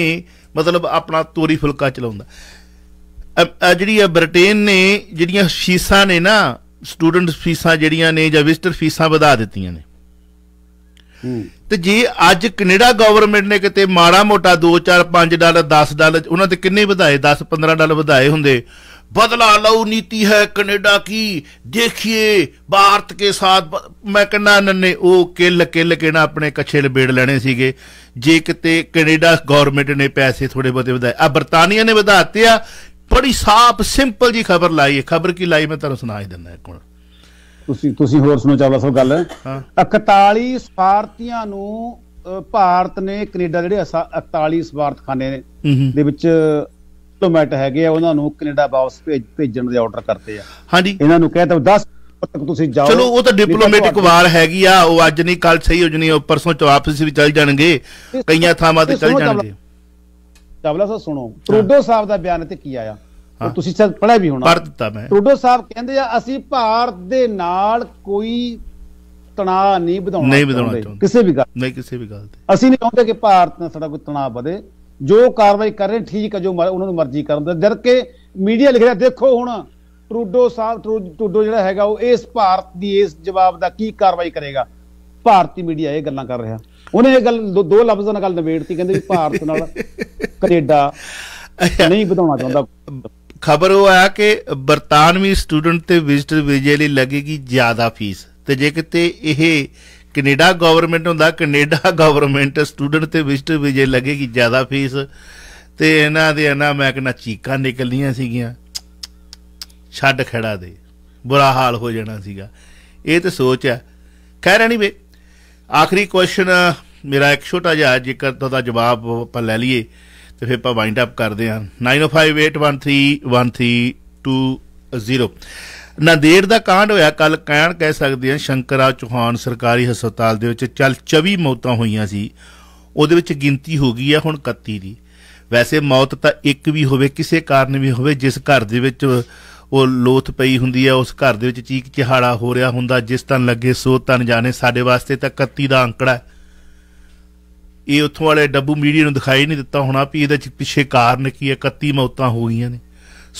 S1: ਮਤਲਬ ਆਪਣਾ ਤੋਰੀ ਫੁਲਕਾ ਚਲਾਉਂਦਾ ਜਿਹੜੀ ਆ ਬ੍ਰਿਟੇਨ ਨੇ ਜਿਹੜੀਆਂ ਫੀਸਾਂ ਨੇ ਨਾ ਸਟੂਡੈਂਟ ਫੀਸਾਂ ਜਿਹੜੀਆਂ ਨੇ ਜਾਂ ਵਿਜ਼ਟਰ ਫੀਸਾਂ ਵਧਾ ਦਿੱਤੀਆਂ ਨੇ ਤੇ ਜੇ ਅੱਜ ਕੈਨੇਡਾ ਗਵਰਨਮੈਂਟ ਨੇ ਕਿਤੇ ਮਾੜਾ ਮੋਟਾ 2 4 5 ਡਾਲਰ 10 ਡਾਲਰ ਉਹਨਾਂ ਤੇ ਕਿੰਨੇ ਵਧਾਏ 10 15 ਡਾਲਰ ਵਧਾਏ ਹੁੰਦੇ ਬਦਲਾ ਲਓ ਨੀਤੀ ਹੈ ਕੈਨੇਡਾ ਕੀ ਦੇਖਿਏ ਭਾਰਤ ਕੇ ਸਾਥ ਮੈਂ ਕਹਿੰਦਾ ਨੰਨੇ ਉਹ ਕਿੱਲ ਕਿੱਲ ਕਿਹਣਾ ਆਪਣੇ ਕੱਛੇ ਲਬੇੜ ਲੈਣੇ ਸੀਗੇ ਜੇ ਕਿਤੇ ਕੈਨੇਡਾ ਗਵਰਨਮੈਂਟ ਨੇ ਪੈਸੇ ਥੋੜੇ ਬਹੁਤੇ ਵਧਾਏ ਆ ਬਰਤਾਨੀਆ ਨੇ ਵਧਾਤੇ ਆ ਬੜੀ ਸਾਫ ਸਿੰਪਲ ਜੀ ਖਬਰ ਲਾਈ ਹੈ ਖਬਰ ਕੀ ਲਾਈ ਮੈਂ ਤੁਹਾਨੂੰ ਸੁਣਾ ਹੀ ਦਿੰਦਾ ਇੱਕ ਹੁਣ
S2: ਤੁਸੀਂ ਤੁਸੀਂ ਹੋਰ ਸੁਣੋ ਚਾਵਲਾ ਸਾਹਿਬ ਗੱਲ 41 ਸਫਾਰਤੀਆਂ ਨੂੰ ਭਾਰਤ ਨੇ ਕੈਨੇਡਾ ਜਿਹੜੇ 41 ਸਫਾਰਤਖਾਨੇ ਦੇ ਵਿੱਚ ਡਿਪਲੋਮੈਟ ਹੈਗੇ ਆ ਉਹਨਾਂ ਨੂੰ ਕੈਨੇਡਾ ਵਾਪਸ ਭੇਜਣ ਦੇ ਆਰਡਰ ਕਰਤੇ ਆ ਹਾਂਜੀ ਇਹਨਾਂ ਨੂੰ ਕਹਿ ਤਾ 10 ਤੱਕ ਤੁਸੀਂ ਜਾਓ ਚਲੋ ਉਹ ਤਾਂ ਡਿਪਲੋਮੈਟਿਕ ਵਾਰ
S1: ਹੈਗੀ ਆ ਉਹ ਅੱਜ ਨਹੀਂ ਕੱਲ ਸਹੀ ਹੋ ਜਣੀ ਉਹ ਪਰਸੋਂ ਵਾਪਸ ਵੀ ਚੱਲ ਜਾਣਗੇ ਕਈਆਂ ਥਾਵਾਂ ਤੇ ਚੱਲ ਜਾਣਗੇ
S2: ਚਾਵਲਾ ਸਾਹਿਬ ਸੁਣੋ ਟਰੂਡੋ ਸਾਹਿਬ ਦਾ ਬਿਆਨ ਤੇ ਕੀ ਆਇਆ ਤੁਸੀਂ ਸ਼ਾਇਦ
S1: ਪੜਿਆ ਵੀ ਹੋਣਾ ਪੜ ਦਿੱਤਾ ਮੈਂ
S2: ਟਰੂਡੋ ਸਾਹਿਬ ਕਹਿੰਦੇ ਆ ਅਸੀਂ ਭਾਰਤ ਦੇ ਨਾਲ ਕੋਈ ਤਣਾਅ ਨਹੀਂ ਵਧਾਉਣਾ ਨਹੀਂ ਵਧਾਉਣਾ ਚਾਹੁੰਦੇ
S1: ਕਿਸੇ ਵੀ ਗੱਲ ਨਹੀਂ ਕਿਸੇ ਵੀ ਗੱਲ
S2: ਤੇ ਅਸੀਂ ਨਹੀਂ ਚਾਹੁੰਦੇ ਕਿ ਭਾਰਤ ਨਾਲ ਸਾਡਾ ਕੋਈ ਤਣਾਅ ਵਧੇ ਜੋ ਕਾਰਵਾਈ ਕਰ ਰਹੇ ਠੀਕ ਹੈ ਜੋ ਉਹਨਾਂ ਨੂੰ ਮਰਜ਼ੀ ਕਰਨ ਦੇ ਜਦ ਕਿ ਮੀਡੀਆ ਲਿਖ ਰਿਹਾ ਦੇਖੋ ਹੁਣ ਟਰੂਡੋ ਸਾਹਿਬ ਟਰੂਡੋ ਜਿਹੜਾ ਹੈਗਾ ਉਹ ਇਸ ਭਾਰਤ ਦੀ ਇਸ ਜਵਾਬ ਦਾ ਕੀ ਕਾਰਵਾਈ ਕਰੇਗਾ ਭਾਰਤੀ ਮੀਡੀਆ ਇਹ ਗੱਲਾਂ ਕਰ ਰਿਹਾ ਉਹਨੇ ਇਹ ਗੱਲ ਦੋ ਲਫ਼ਜ਼ਾਂ ਨਾਲ ਗੱਲ ਨਵੇੜਤੀ ਕਹਿੰਦੇ ਭਾਰਤ ਨਾਲ ਕੈਨੇਡਾ ਨਹੀਂ ਵਧਾਉਣਾ ਚਾਹੁੰਦਾ
S1: ਖਬਰ ਉਹ ਆ ਕਿ ਬਰਤਾਨਵੀ ਸਟੂਡੈਂਟ ਤੇ ਵਿਜ਼ਟਰ ਵੀਜ਼ੇ ਲਈ ਲੱਗੇਗੀ ਜ਼ਿਆਦਾ ਫੀਸ ਤੇ ਜੇ ਕਿਤੇ ਇਹ ਕੈਨੇਡਾ ਗਵਰਨਮੈਂਟ ਹੁੰਦਾ ਕੈਨੇਡਾ ਗਵਰਨਮੈਂਟ ਸਟੂਡੈਂਟ ਤੇ ਵਿਜ਼ਟਰ ਵੀਜ਼ੇ ਲੱਗੇਗੀ ਜ਼ਿਆਦਾ ਫੀਸ ਤੇ ਇਹਨਾਂ ਦੇ ਇਹਨਾਂ ਮੈਂ ਕਿਹਾ ਚੀਕਾਂ ਨਿਕਲੀਆਂ ਸੀਗੀਆਂ ਛੱਡ ਖੜਾ ਦੇ ਬੁਰਾ ਹਾਲ ਹੋ ਜਾਣਾ ਸੀਗਾ ਇਹ ਤੇ ਸੋਚ ਹੈ ਖੈਰ ਵੇ ਆਖਰੀ ਕੁਐਸਚਨ ਮੇਰਾ ਇੱਕ ਛੋਟਾ ਜਿਹਾ ਜੇਕਰ ਤੁਹਾਡਾ ਜਵਾਬ ਆਪਾਂ ਲੈ ਲਈਏ ਤੇ ਫਿਰ ਆਪਾਂ ਵਾਈਂਡ ਅਪ ਕਰਦੇ ਹਾਂ 9058131320 ਨਾਦੇੜ ਦਾ ਕਾਂਡ ਹੋਇਆ ਕੱਲ ਕਹਿਣ ਕਹਿ ਸਕਦੇ ਆ ਸ਼ੰਕਰਾ ਚੌਹਾਨ ਸਰਕਾਰੀ ਹਸਪਤਾਲ ਦੇ ਵਿੱਚ ਚੱਲ 24 ਮੌਤਾਂ ਹੋਈਆਂ ਸੀ ਉਹਦੇ ਵਿੱਚ ਗਿਣਤੀ ਹੋ ਗਈ ਆ ਹੁਣ 31 ਦੀ ਵੈਸੇ ਮੌਤ ਤਾਂ ਇੱਕ ਵੀ ਹੋਵੇ ਕਿਸੇ ਕਾਰਨ ਵੀ ਹੋਵੇ ਜਿਸ ਘਰ ਦੇ ਵਿੱਚ ਉਹ ਲੋਥ ਪਈ ਹੁੰਦੀ ਆ ਉਸ ਘਰ ਦੇ ਵਿੱਚ ਚੀਕ ਚਿਹਾੜਾ ਹੋ ਰਿਹਾ ਹੁੰਦਾ ਜਿਸ ਤਨ ਲੱਗੇ ਸੋ ਤਨ ਜਾਣੇ ਸਾਡੇ ਵਾਸਤੇ ਤਾਂ 31 ਦਾ ਅੰਕੜਾ ਹੈ ਇਹ ਉੱਥੋਂ ਵਾਲੇ ਡੱਬੂ ਮੀਡੀਆ ਨੂੰ ਦਿਖਾਈ ਨਹੀਂ ਦਿੱਤਾ ਹੋਣਾ ਵੀ ਇਹਦੇ ਪਿੱਛੇ ਕਾਰਨ ਕੀ ਹੈ 31 ਮੌਤਾਂ ਹੋ ਗਈਆਂ ਨੇ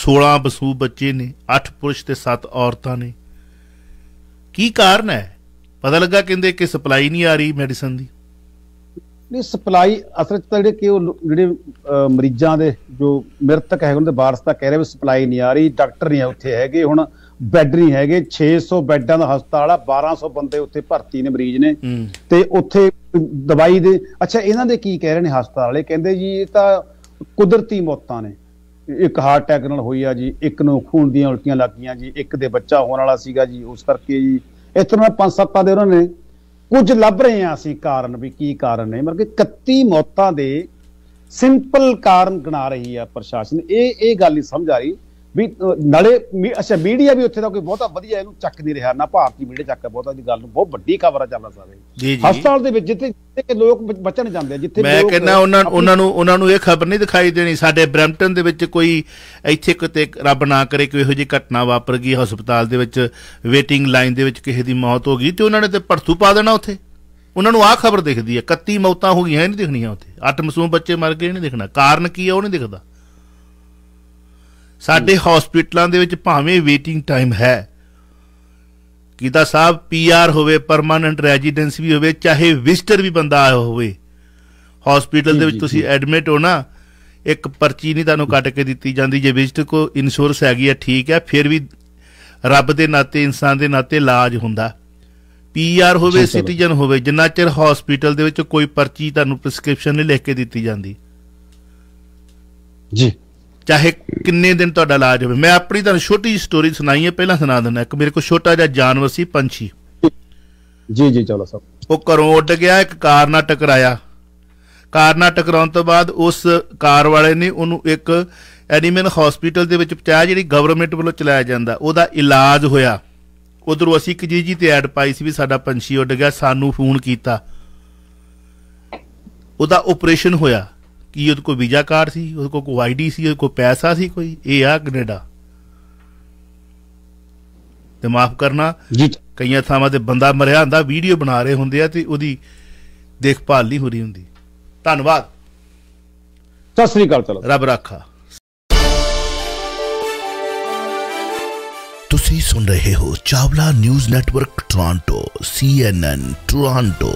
S1: 16 ਬਸੂ ਬੱਚੇ ਨੇ 8 ਪੁਰਸ਼ ਤੇ 7 ਔਰਤਾਂ ਨੇ ਕੀ ਕਾਰਨ ਹੈ ਪਤਾ ਲੱਗਾ
S2: ਕਹਿੰਦੇ ਕਿ ਸਪਲਾਈ ਨਹੀਂ ਆ ਰਹੀ ਮੈਡੀਸਨ ਦੀ ਨਹੀਂ ਸਪਲਾਈ ਅਸਲ ਚ ਤਾਂ ਜਿਹੜੇ ਕਿ ਉਹ ਜਿਹੜੇ ਮਰੀਜ਼ਾਂ ਦੇ ਜੋ ਮ੍ਰਿਤਕ ਹੈਗੇ ਉਹਨਾਂ ਦੇ ਵਾਰਸ ਤਾਂ ਕਹਿ ਰਹੇ ਵੀ ਸਪਲਾਈ ਨਹੀਂ ਆ ਰਹੀ ਡਾਕਟਰ ਨਹੀਂ ਉੱਥੇ ਹੈਗੇ ਹੁਣ ਬੈੱਡ ਨਹੀਂ ਹੈਗੇ 600 ਬੈੱਡਾਂ ਦਾ ਹਸਪਤਾਲ ਆ 1200 ਬੰਦੇ ਉੱਥੇ ਭਰਤੀ ਨੇ ਮਰੀਜ਼ ਨੇ ਤੇ ਉੱਥੇ ਦਵਾਈ ਦੇ ਅੱਛਾ ਇਹਨਾਂ ਦੇ ਕੀ ਕਹਿ ਰਹੇ ਨੇ ਹਸਪਤਾਲ ਵਾਲੇ ਕਹਿੰਦੇ ਜੀ ਇਹ ਤਾਂ ਕੁਦਰਤੀ ਮੌਤਾਂ ਨੇ ਇੱਕ ਹਾਰਟ ਅਟੈਕ ਨਾਲ ਹੋਈ ਆ ਜੀ ਇੱਕ ਨੂੰ ਖੂਨ ਦੀਆਂ ਉਲਟੀਆਂ ਲੱਗੀਆਂ ਜੀ ਇੱਕ ਦੇ ਬੱਚਾ ਹੋਣ ਵਾਲਾ ਸੀਗਾ ਜੀ ਉਸ ਕਰਕੇ ਜੀ ਇਤਨਾ ਤਰ੍ਹਾਂ ਪੰਜ ਸੱਤਾਂ ਦੇ ਉਹਨਾਂ ਨੇ ਕੁਝ ਲੱਭ ਰਹੇ ਆ ਅਸੀਂ ਕਾਰਨ ਵੀ ਕੀ ਕਾਰਨ ਨੇ ਮਰ ਕੇ 31 ਮੌਤਾਂ ਦੇ ਸਿੰਪਲ ਕਾਰਨ ਗਿਣਾ ਰਹੀ ਆ ਪ੍ਰਸ਼ਾਸਨ ਇਹ ਇਹ ਗੱਲ ਹੀ ਸਮਝ ਆ ਰਹੀ ਵੀ ਨਾਲੇ ਅੱਛਾ ਮੀਡੀਆ ਵੀ ਉੱਥੇ ਦਾ ਕੋਈ ਬਹੁਤਾ ਵਧੀਆ ਇਹਨੂੰ ਚੱਕ ਨਹੀਂ ਰਿਹਾ ਨਾ ਭਾਰਤੀ ਮੀਡੀਆ ਚੱਕਦਾ ਬਹੁਤਾ ਦੀ ਗੱਲ ਨੂੰ ਬਹੁਤ ਵੱਡੀ ਖਬਰਾਂ ਆ ਚੱਲਦਾ ਸਾਰੇ ਹਸਪਤਾਲ ਦੇ ਵਿੱਚ ਜਿੱਥੇ ਕਿ ਲੋਕ ਬਚਣ ਜਾਂਦੇ ਜਿੱਥੇ ਮੈਂ ਕਹਿੰਦਾ ਉਹਨਾਂ ਉਹਨਾਂ ਨੂੰ
S1: ਉਹਨਾਂ ਨੂੰ ਇਹ ਖਬਰ ਨਹੀਂ ਦਿਖਾਈ ਦੇਣੀ ਸਾਡੇ ਬ੍ਰੈਂਪਟਨ ਦੇ ਵਿੱਚ ਕੋਈ ਇੱਥੇ ਕਿਤੇ ਰੱਬ ਨਾ ਕਰੇ ਕੋਈ ਇਹੋ ਜਿਹੀ ਘਟਨਾ ਵਾਪਰ ਗਈ ਹਸਪਤਾਲ ਦੇ ਵਿੱਚ ਵੇਟਿੰਗ ਲਾਈਨ ਦੇ ਵਿੱਚ ਕਿਸੇ ਦੀ ਮੌਤ ਹੋ ਗਈ ਤੇ ਉਹਨਾਂ ਨੇ ਤੇ ਪਰਥੂ ਪਾ ਦੇਣਾ ਉੱਥੇ ਉਹਨਾਂ ਨੂੰ ਆਹ ਖਬਰ ਦਿਖਦੀ ਹੈ 31 ਮੌਤਾਂ ਹੋ ਗਈਆਂ ਇਹ ਨਹੀਂ ਦਿਖਣੀਆਂ ਉੱਥੇ 8 ਮਸੂਮ ਬੱਚੇ ਮਰ ਗਏ ਨਹੀਂ ਦਿਖਣਾ ਕਾਰਨ ਕੀ ਹੈ ਉਹ ਨਹੀਂ ਦਿਖਦਾ ਸਾਡੇ ਹਸਪੀਟਲਾਂ ਦੇ ਵਿੱਚ ਭਾਵੇਂ ਵੇਟਿੰਗ ਟਾਈਮ ਹੈ ਕਿਦਾ ਸਾਹਿਬ ਪੀਆਰ ਹੋਵੇ ਪਰਮਨੈਂਟ ਰੈਜ਼ੀਡੈਂਸ ਵੀ ਹੋਵੇ ਚਾਹੇ ਵਿਜ਼ਟਰ ਵੀ ਬੰਦਾ ਆਇਆ ਹੋਵੇ ਹਸਪੀਟਲ ਦੇ ਵਿੱਚ ਤੁਸੀਂ ਐਡਮਿਟ ਹੋ ਨਾ ਇੱਕ ਪਰਚੀ ਨਹੀਂ ਤੁਹਾਨੂੰ ਕੱਟ ਕੇ ਦਿੱਤੀ ਜਾਂਦੀ ਜੇ ਵਿਜ਼ਟਰ ਕੋ ਇੰਸ਼ੋਰੈਂਸ ਹੈਗੀ ਆ ਠੀਕ ਹੈ ਫਿਰ ਵੀ ਰੱਬ ਦੇ ਨਾਤੇ ਇਨਸਾਨ ਦੇ ਨਾਤੇ ਇਲਾਜ ਹੁੰਦਾ ਪੀਆਰ ਹੋਵੇ ਸਿਟੀਜ਼ਨ ਹੋਵੇ ਜਿੰਨਾ ਚਿਰ ਹਸਪੀਟਲ ਦੇ ਵਿੱਚ ਕੋਈ ਪਰਚੀ ਤੁਹਾਨੂੰ ਪ੍ਰਿਸਕ੍ਰਿਪਸ਼ਨ ਨਹੀਂ ਲਿਖ ਕੇ ਦਿੱਤੀ ਜਾਂਦੀ ਜੀ ਚਾਹੇ ਕਿੰਨੇ ਦਿਨ ਤੁਹਾਡਾ ਇਲਾਜ ਹੋਵੇ ਮੈਂ ਆਪਣੀ ਤੁਹਾਨੂੰ ਛੋਟੀ ਸਟੋਰੀ ਸੁਣਾਈ ਹੈ ਪਹਿਲਾਂ ਸੁਣਾ ਦਿੰਦਾ ਇੱਕ ਮੇਰੇ ਕੋਲ ਛੋਟਾ ਜਿਹਾ ਜਾਨਵਰ ਸੀ ਪੰਛੀ
S2: ਜੀ ਜੀ ਚਲੋ ਸਭ
S1: ਉਹ ਘਰੋਂ ਉੱਡ ਗਿਆ ਇੱਕ ਕਾਰ ਨਾਲ ਟਕਰਾਇਆ ਕਾਰ ਨਾਲ ਟਕਰਾਉਣ ਤੋਂ ਬਾਅਦ ਉਸ ਕਾਰ ਵਾਲੇ ਨੇ ਉਹਨੂੰ ਇੱਕ ਐਨੀਮਲ ਹਸਪੀਟਲ ਦੇ ਵਿੱਚ ਪਹੁੰਚਾਇਆ ਜਿਹੜੀ ਗਵਰਨਮੈਂਟ ਵੱਲੋਂ ਚਲਾਇਆ ਜਾਂਦਾ ਉਹਦਾ ਇਲਾਜ ਹੋਇਆ ਉਧਰੋਂ ਅਸੀਂ ਇੱਕ ਜੀ ਜੀ ਤੇ ਐਡ ਪਾਈ ਸੀ ਵੀ ਸਾਡਾ ਪੰਛੀ ਉੱਡ ਗਿਆ ਸਾਨੂੰ ਫੋਨ ਕੀਤਾ ਉਹਦਾ ਆਪਰੇਸ਼ਨ ਹੋਇਆ ਕੀ ਉਹਦੇ ਕੋਲ ਵੀਜ਼ਾ ਕਾਰਡ ਸੀ ਉਹਦੇ ਕੋਲ ਕੋਈ ਆਈਡੀ ਸੀ ਉਹਦੇ ਕੋਲ ਪੈਸਾ ਸੀ ਕੋਈ ਇਹ ਆ ਕੈਨੇਡਾ ਤੇ ਮਾਫ ਕਰਨਾ ਕਈਆਂ ਥਾਵਾਂ ਤੇ ਬੰਦਾ ਮਰਿਆ ਹੁੰਦਾ ਵੀਡੀਓ ਬਣਾ ਰਹੇ ਹੁੰਦੇ ਆ ਤੇ ਉਹਦੀ ਦੇਖਭਾਲ ਨਹੀਂ ਹੋ ਰਹੀ ਹੁੰਦੀ ਧੰਨਵਾਦ ਸਤਿ ਸ੍ਰੀ ਅਕਾਲ ਚਲੋ ਰੱਬ ਰਾਖਾ ਤੁਸੀਂ ਸੁਣ ਰਹੇ ਹੋ ਚਾਵਲਾ ਨਿਊਜ਼ ਨੈਟਵਰਕ ਟੋਰਾਂਟੋ ਐਨ ਟੋਰਾਂਟੋ